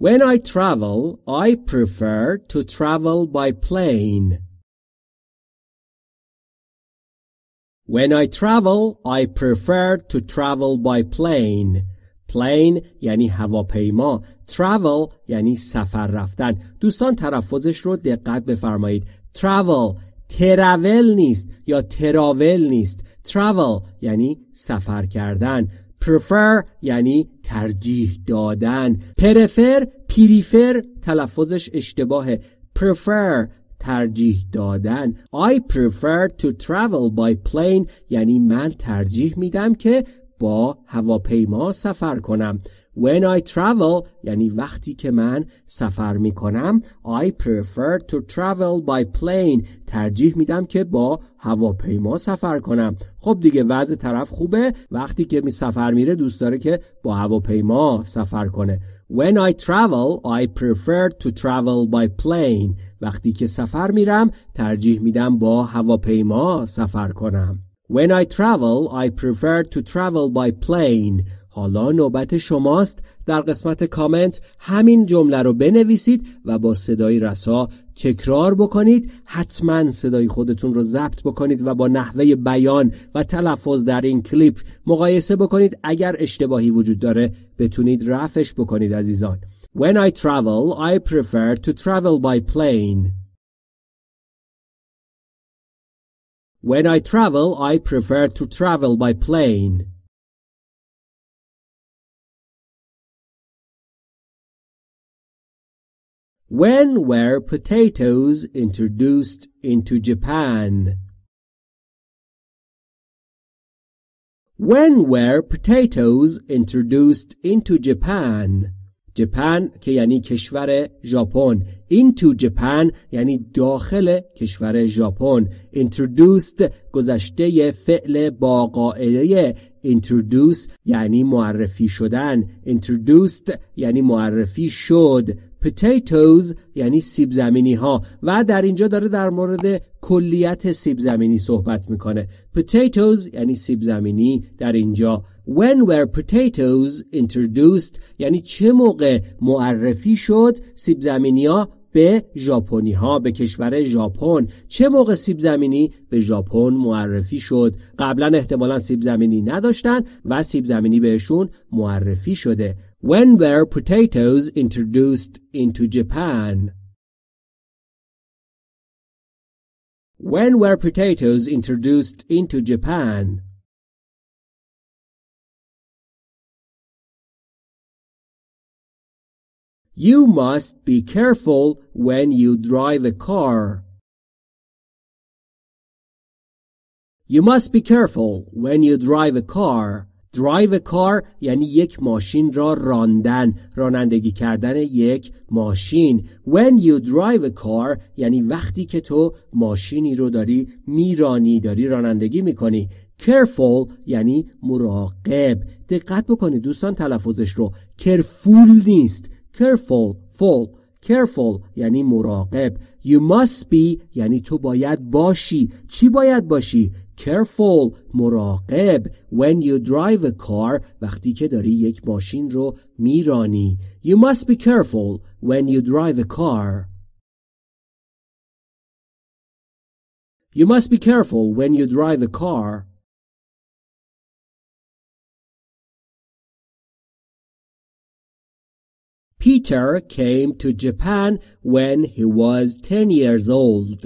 Speaker 2: When I travel, I prefer to travel by plane. When
Speaker 1: I travel, I prefer to travel by plane. Plane یعنی هواپیما. Travel یعنی سفر رفتن. دوستان تلفظش رو دقت بفرمایید. Travel travel نیست یا travel نیست. Travel یعنی سفر کردن. prefer یعنی ترجیح دادن پرفر پریفر تلفظش اشتباهه prefer ترجیح دادن I prefer to travel by plane یعنی من ترجیح میدم که با هواپیما سفر کنم When I travel یعنی وقتی که من سفر می کنم I prefer to travel by plane ترجیح میدم که با هواپیما سفر کنم خب دیگه وضع طرف خوبه وقتی که می سفر میره دوست داره که با هواپیما سفر کنه When I travel I prefer to travel by plane وقتی که سفر میرم ترجیح میدم با هواپیما سفر کنم When I travel I prefer to travel by plane حالا نوبت شماست در قسمت کامنت همین جمله رو بنویسید و با صدای رسا تکرار بکنید حتما صدای خودتون رو ضبط بکنید و با نحوه بیان و تلفظ در این کلیپ مقایسه بکنید اگر اشتباهی وجود داره بتونید رفش بکنید عزیزان When I travel I prefer to travel by plane
Speaker 2: When I travel I prefer to travel by plane When were potatoes introduced into Japan?
Speaker 1: When were potatoes introduced into Japan? Japan, که یعنی کشور ژاپن into Japan یعنی داخل کشور ژاپن introduced گذشته فعل با قاعده introduce یعنی معرفی شدن introduced یعنی معرفی شد potatoes یعنی سیب زمینی ها و در اینجا داره در مورد کلیت سیب زمینی صحبت میکنه potatoes یعنی سیب زمینی در اینجا when were potatoes introduced یعنی چه موقع معرفی شد سیب زمینی ها به ژاپنی ها به کشور ژاپن چه موقع سیب زمینی به ژاپن معرفی شد قبلا احتمالا سیب زمینی نداشتن و سیب زمینی بهشون معرفی شده When were potatoes introduced into Japan?
Speaker 2: When were potatoes introduced into Japan? You must be careful when you drive a car. You must be careful
Speaker 1: when you drive a car. a کار یعنی یک ماشین را راندن رانندگی کردن یک ماشین When you drive a car یعنی وقتی که تو ماشینی رو داری میرانی داری رانندگی میکنی careful یعنی مراقب دقت بکنی دوستان تلفظش رو careful نیست careful full careful یعنی مراقب you must be یعنی تو باید باشی چی باید باشی careful مراقب when you drive a car وقتی که داری یک ماشین رو میرانی you must be careful when you drive a car
Speaker 2: You must be careful when you drive a car. Peter came to Japan when he was 10 years old.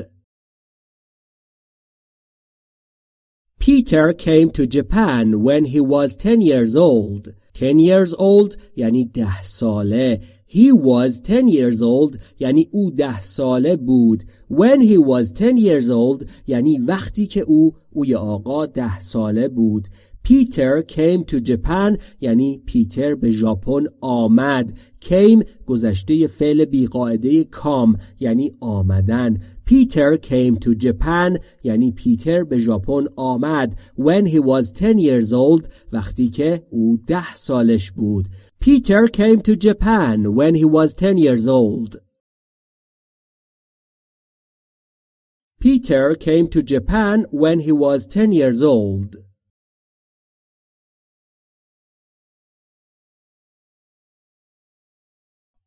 Speaker 2: Peter
Speaker 1: came to Japan when he was 10 years old. 10 years old یعنی ده ساله. He was 10 years old یعنی او ده ساله بود. When he was 10 years old یعنی وقتی که او او آقا ده ساله بود. پیتر came to Japan یعنی پیتر به ژاپن آمد. Came گذشته فعل بیقاعده کام یعنی آمدن. Peter came to Japan یعنی پیتر به ژاپن آمد when he was 10 years old وقتی که او ده سالش بود Peter came to Japan when he was 10 years old
Speaker 2: Peter came to Japan when he was 10 years old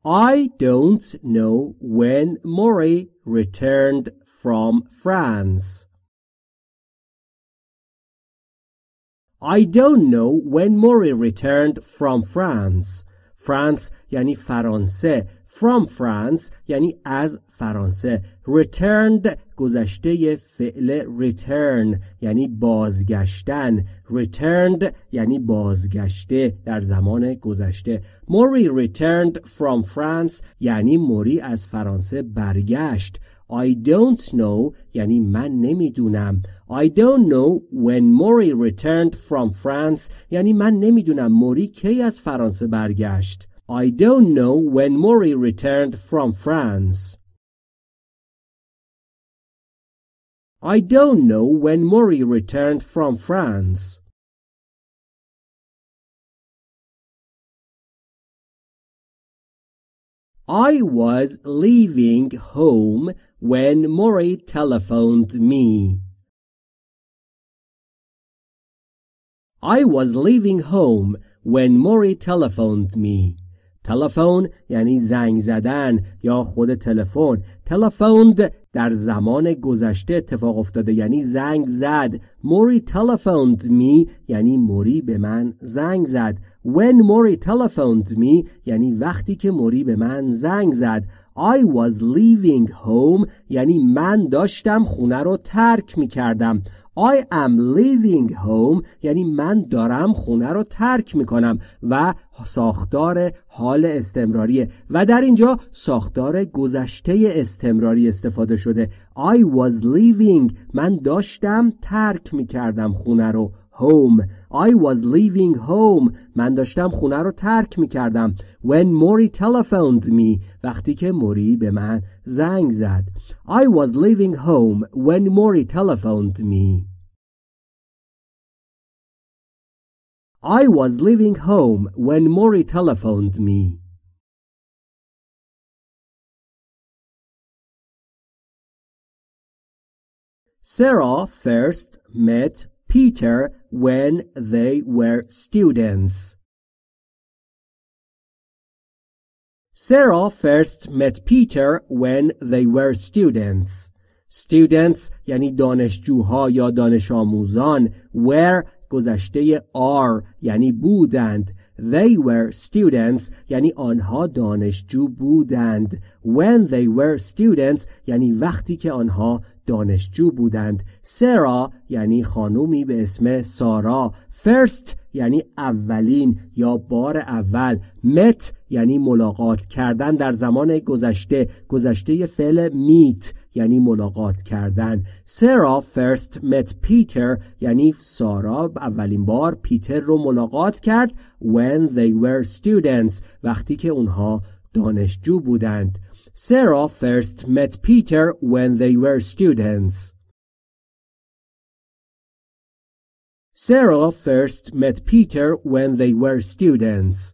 Speaker 2: I don't know when Mori returned from France.
Speaker 1: I don't know when Mori returned from France. France یعنی فرانسه. From France یعنی از فرانسه returned گذشته فعل return یعنی بازگشتن returned یعنی بازگشته در زمان گذشته موری returned from France یعنی موری از فرانسه برگشت I don't know یعنی من نمیدونم I don't know when Mori returned from France یعنی من نمیدونم موری کی از فرانسه برگشت I don't know when Mori returned from France
Speaker 2: I don't know when Murray returned from France. I was leaving home when Murray telephoned me.
Speaker 1: I was leaving home when Murray telephoned me. تلفون یعنی زنگ زدن یا خود تلفن تلفوند در زمان گذشته اتفاق افتاده یعنی زنگ زد موری تلفوند می یعنی موری به من زنگ زد when موری تلفوند می یعنی وقتی که موری به من زنگ زد I was leaving home یعنی من داشتم خونه رو ترک می کردم I am leaving home یعنی من دارم خونه رو ترک میکنم و ساختار حال استمراریه و در اینجا ساختار گذشته استمراری استفاده شده I was leaving من داشتم ترک میکردم خونه رو home. I was leaving home. من داشتم خونه رو ترک می کردم. When Mori telephoned me. وقتی که موری به من زنگ زد. I was leaving home when Mori telephoned me.
Speaker 2: I was leaving home when Mori telephoned me. Sarah first met Peter when they were students.
Speaker 1: Sarah first met Peter when they were students. Students یعنی دانشجوها یا دانش آموزان were گذشته are یعنی بودند They were students یعنی آنها دانشجو بودند When they were students یعنی وقتی که آنها دانشجو بودند سرا یعنی خانومی به اسم سارا فرست یعنی اولین یا بار اول مت یعنی ملاقات کردن در زمان گذشته گذشته فعل میت یعنی ملاقات کردن سرا فرست مت پیتر یعنی سارا اولین بار پیتر رو ملاقات کرد when they were students وقتی که اونها دانشجو بودند Sarah first met Peter when they were students.
Speaker 2: Sarah first met Peter when they were students.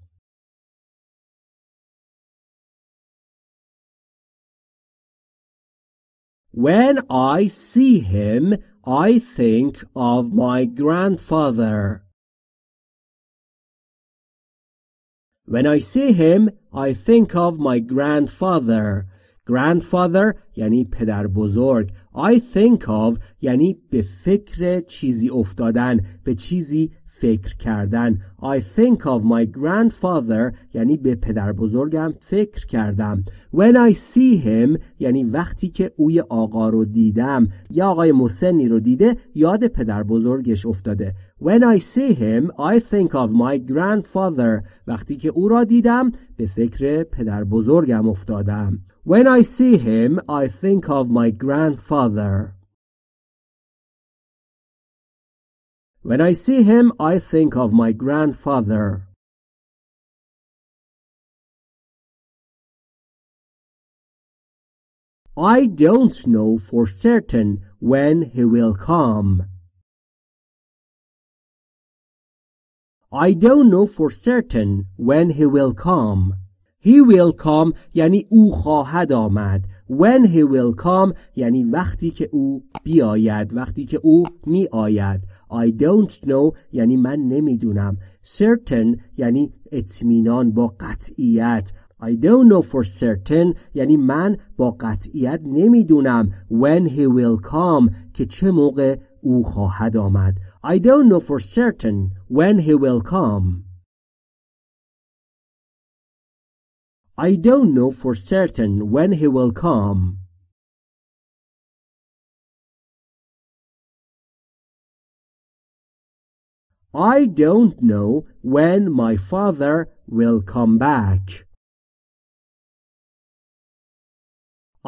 Speaker 2: When I see him, I think of my
Speaker 1: grandfather. When I see him, I think of my grandfather. Grandfather یعنی پدر بزرگ I think of یعنی به فکر چیزی افتادن به چیزی فکر کردن I think of my grandfather یعنی به پدر بزرگم فکر کردم When I see him یعنی وقتی که اوی آقا رو دیدم یا آقای مسنی رو دیده یاد پدر بزرگش افتاده When I see him I think of my grandfather وقتی که او را دیدم به فکر پدر بزرگم افتادم When I see him I think of
Speaker 2: my grandfather When I see him, I think of my grandfather. I don't know for certain when he will come.
Speaker 1: I don't know for certain when he will come. He will come یعنی او خواهد آمد. when he will come یعنی وقتی که او بیاید وقتی که او می آید I don't know یعنی من نمیدونم certain یعنی اطمینان با قطعیت I don't know for certain یعنی من با قطعیت نمیدونم when he will come که چه موقع او خواهد آمد I don't
Speaker 2: know for certain when he will come I don't know for certain when he will come. I don't know when my father will come back.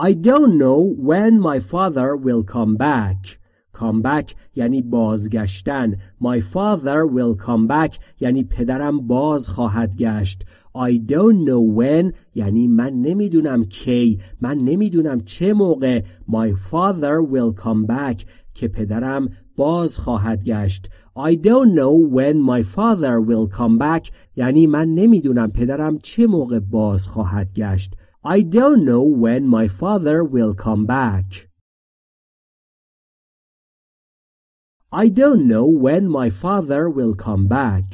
Speaker 2: I don't know
Speaker 1: when my father will come back. Come back یعنی بازگشتن. My father will come back یعنی پدرم باز خواهد گشت. I don't know when یعنی من نمیدونم کی من نمیدونم چه موقع My father will come back که پدرم باز خواهد گشت I don't know when my father will come back یعنی من نمیدونم پدرم چه موقع باز خواهد گشت I don't know when my father will come back
Speaker 2: I don't know when my father will come back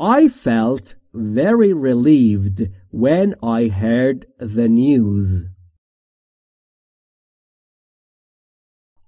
Speaker 2: I felt very relieved when I heard the news.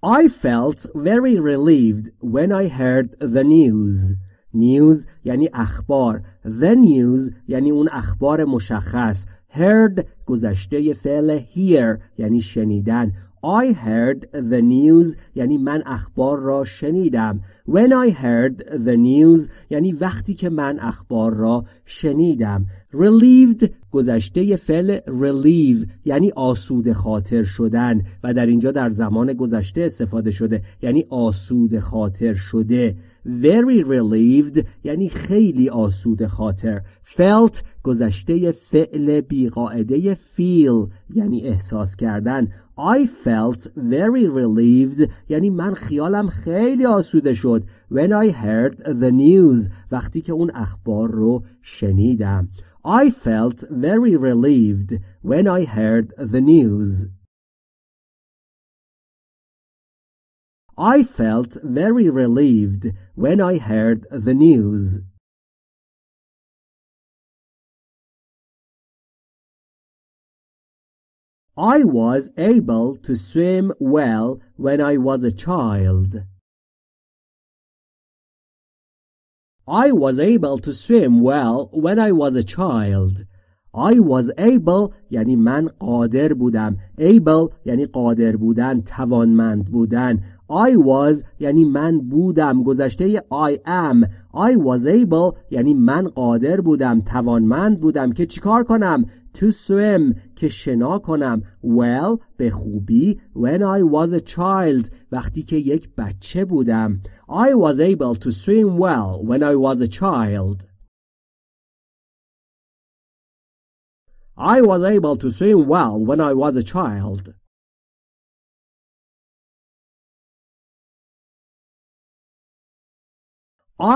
Speaker 1: I felt very relieved when I heard the news. News یعنی اخبار. The news یعنی اون اخبار مشخص. Heard گذشته فعل hear یعنی شنیدن. I heard the news یعنی من اخبار را شنیدم When I heard the news یعنی وقتی که من اخبار را شنیدم Relieved گذشته فعل relieve یعنی آسود خاطر شدن و در اینجا در زمان گذشته استفاده شده یعنی آسود خاطر شده Very relieved یعنی خیلی آسود خاطر Felt گذشته فعل بیقاعده feel یعنی احساس کردن I felt very relieved یعنی من خیالم خیلی آسوده شد When I heard the news وقتی که اون اخبار رو شنیدم
Speaker 2: I felt very relieved when I heard the news I felt very relieved when I heard the news I was able to swim well when I was a child.
Speaker 1: I was able to swim well when I was a child. I was able یعنی من قادر بودم. Able یعنی قادر بودن، توانمند بودن. I was یعنی من بودم گذشته I am I was able یعنی من قادر بودم توانمند بودم که چیکار کنم to swim که شنا کنم well به خوبی when I was a child وقتی که یک بچه بودم I was able to swim well when I was a child
Speaker 2: I was able to swim well when I was a child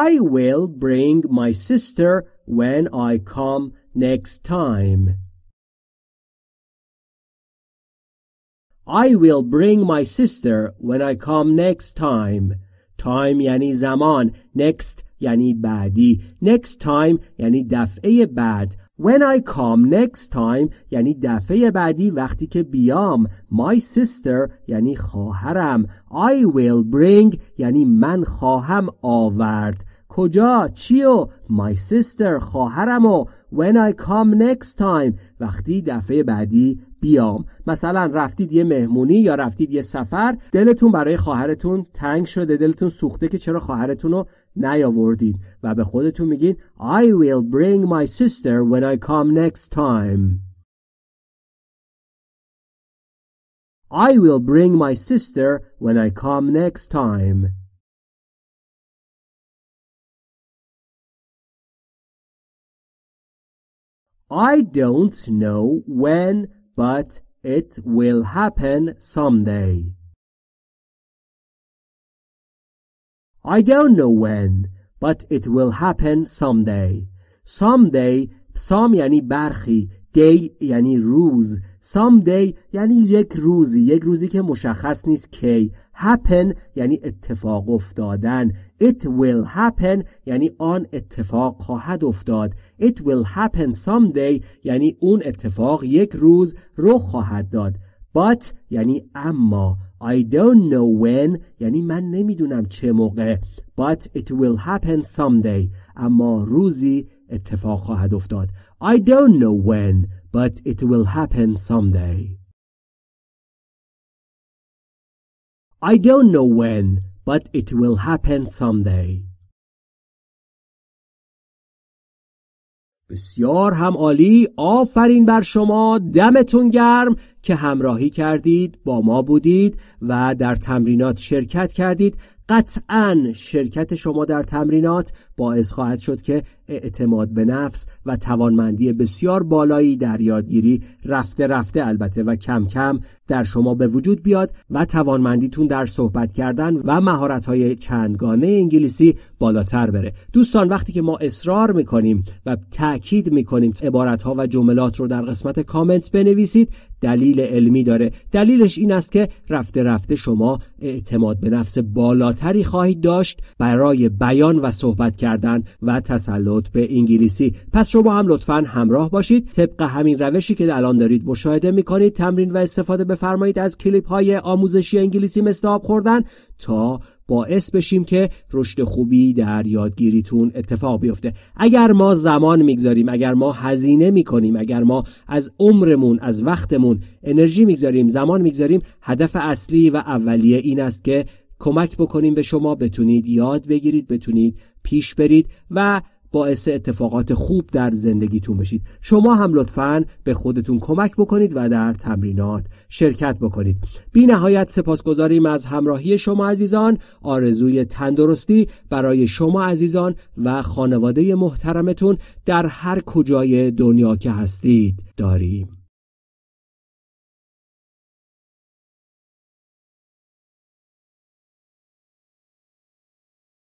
Speaker 2: I will bring my sister when I come next time.
Speaker 1: I will bring my sister when I come next time. Time یعنی زمان. Next یعنی بعدی. Next time یعنی دفعه بعد. When I come next time یعنی دفعه بعدی وقتی که بیام My sister یعنی خواهرم I will bring یعنی من خواهم آورد کجا چیو My sister خواهرم When I come next time وقتی دفعه بعدی بیام مثلا رفتید یه مهمونی یا رفتید یه سفر دلتون برای خواهرتون تنگ شده دلتون سوخته که چرا خواهرتون رو نیاوردید و به خودتون میگین I will bring my sister
Speaker 2: when I come next time I will bring my sister when I come next time I don't know when but it will happen someday.
Speaker 1: I don't know when, but it will happen someday. Someday سام یعنی برخی دی یعنی روز سام دی یعنی یک روزی یک روزی که مشخص نیست کی happen یعنی اتفاق افتادن it will happen یعنی آن اتفاق خواهد افتاد it will happen someday یعنی اون اتفاق یک روز رخ خواهد داد but یعنی اما I don't know when یعنی من نمیدونم چه موقع but it will happen someday اما روزی اتفاق خواهد افتاد I don't know when, but it will happen someday.
Speaker 2: I don't know when, but it will happen someday. بسیار
Speaker 1: هم عالی آفرین بر شما دمتون گرم که همراهی کردید با ما بودید و در تمرینات شرکت کردید قطعا شرکت شما در تمرینات باعث خواهد شد که اعتماد به نفس و توانمندی بسیار بالایی در یادگیری رفته رفته البته و کم کم در شما به وجود بیاد و توانمندیتون در صحبت کردن و مهارت‌های چندگانه انگلیسی بالاتر بره دوستان وقتی که ما اصرار میکنیم و تاکید میکنیم ها و جملات رو در قسمت کامنت بنویسید دلیل علمی داره دلیلش این است که رفته رفته شما اعتماد به نفس بالاتری خواهید داشت برای بیان و صحبت کردن و تسلط شد به انگلیسی پس شما هم لطفا همراه باشید طبق همین روشی که الان دارید مشاهده میکنید تمرین و استفاده بفرمایید از کلیپ های آموزشی انگلیسی مثل آب خوردن تا باعث بشیم که رشد خوبی در یادگیریتون اتفاق بیفته اگر ما زمان میگذاریم اگر ما هزینه میکنیم اگر ما از عمرمون از وقتمون انرژی میگذاریم زمان میگذاریم هدف اصلی و اولیه این است که کمک بکنیم به شما بتونید یاد بگیرید بتونید پیش برید و باعث اتفاقات خوب در زندگیتون بشید شما هم لطفا به خودتون کمک بکنید و در تمرینات شرکت بکنید بی نهایت سپاسگزاریم از همراهی شما عزیزان آرزوی تندرستی برای شما عزیزان و خانواده محترمتون در هر کجای
Speaker 2: دنیا که هستید داریم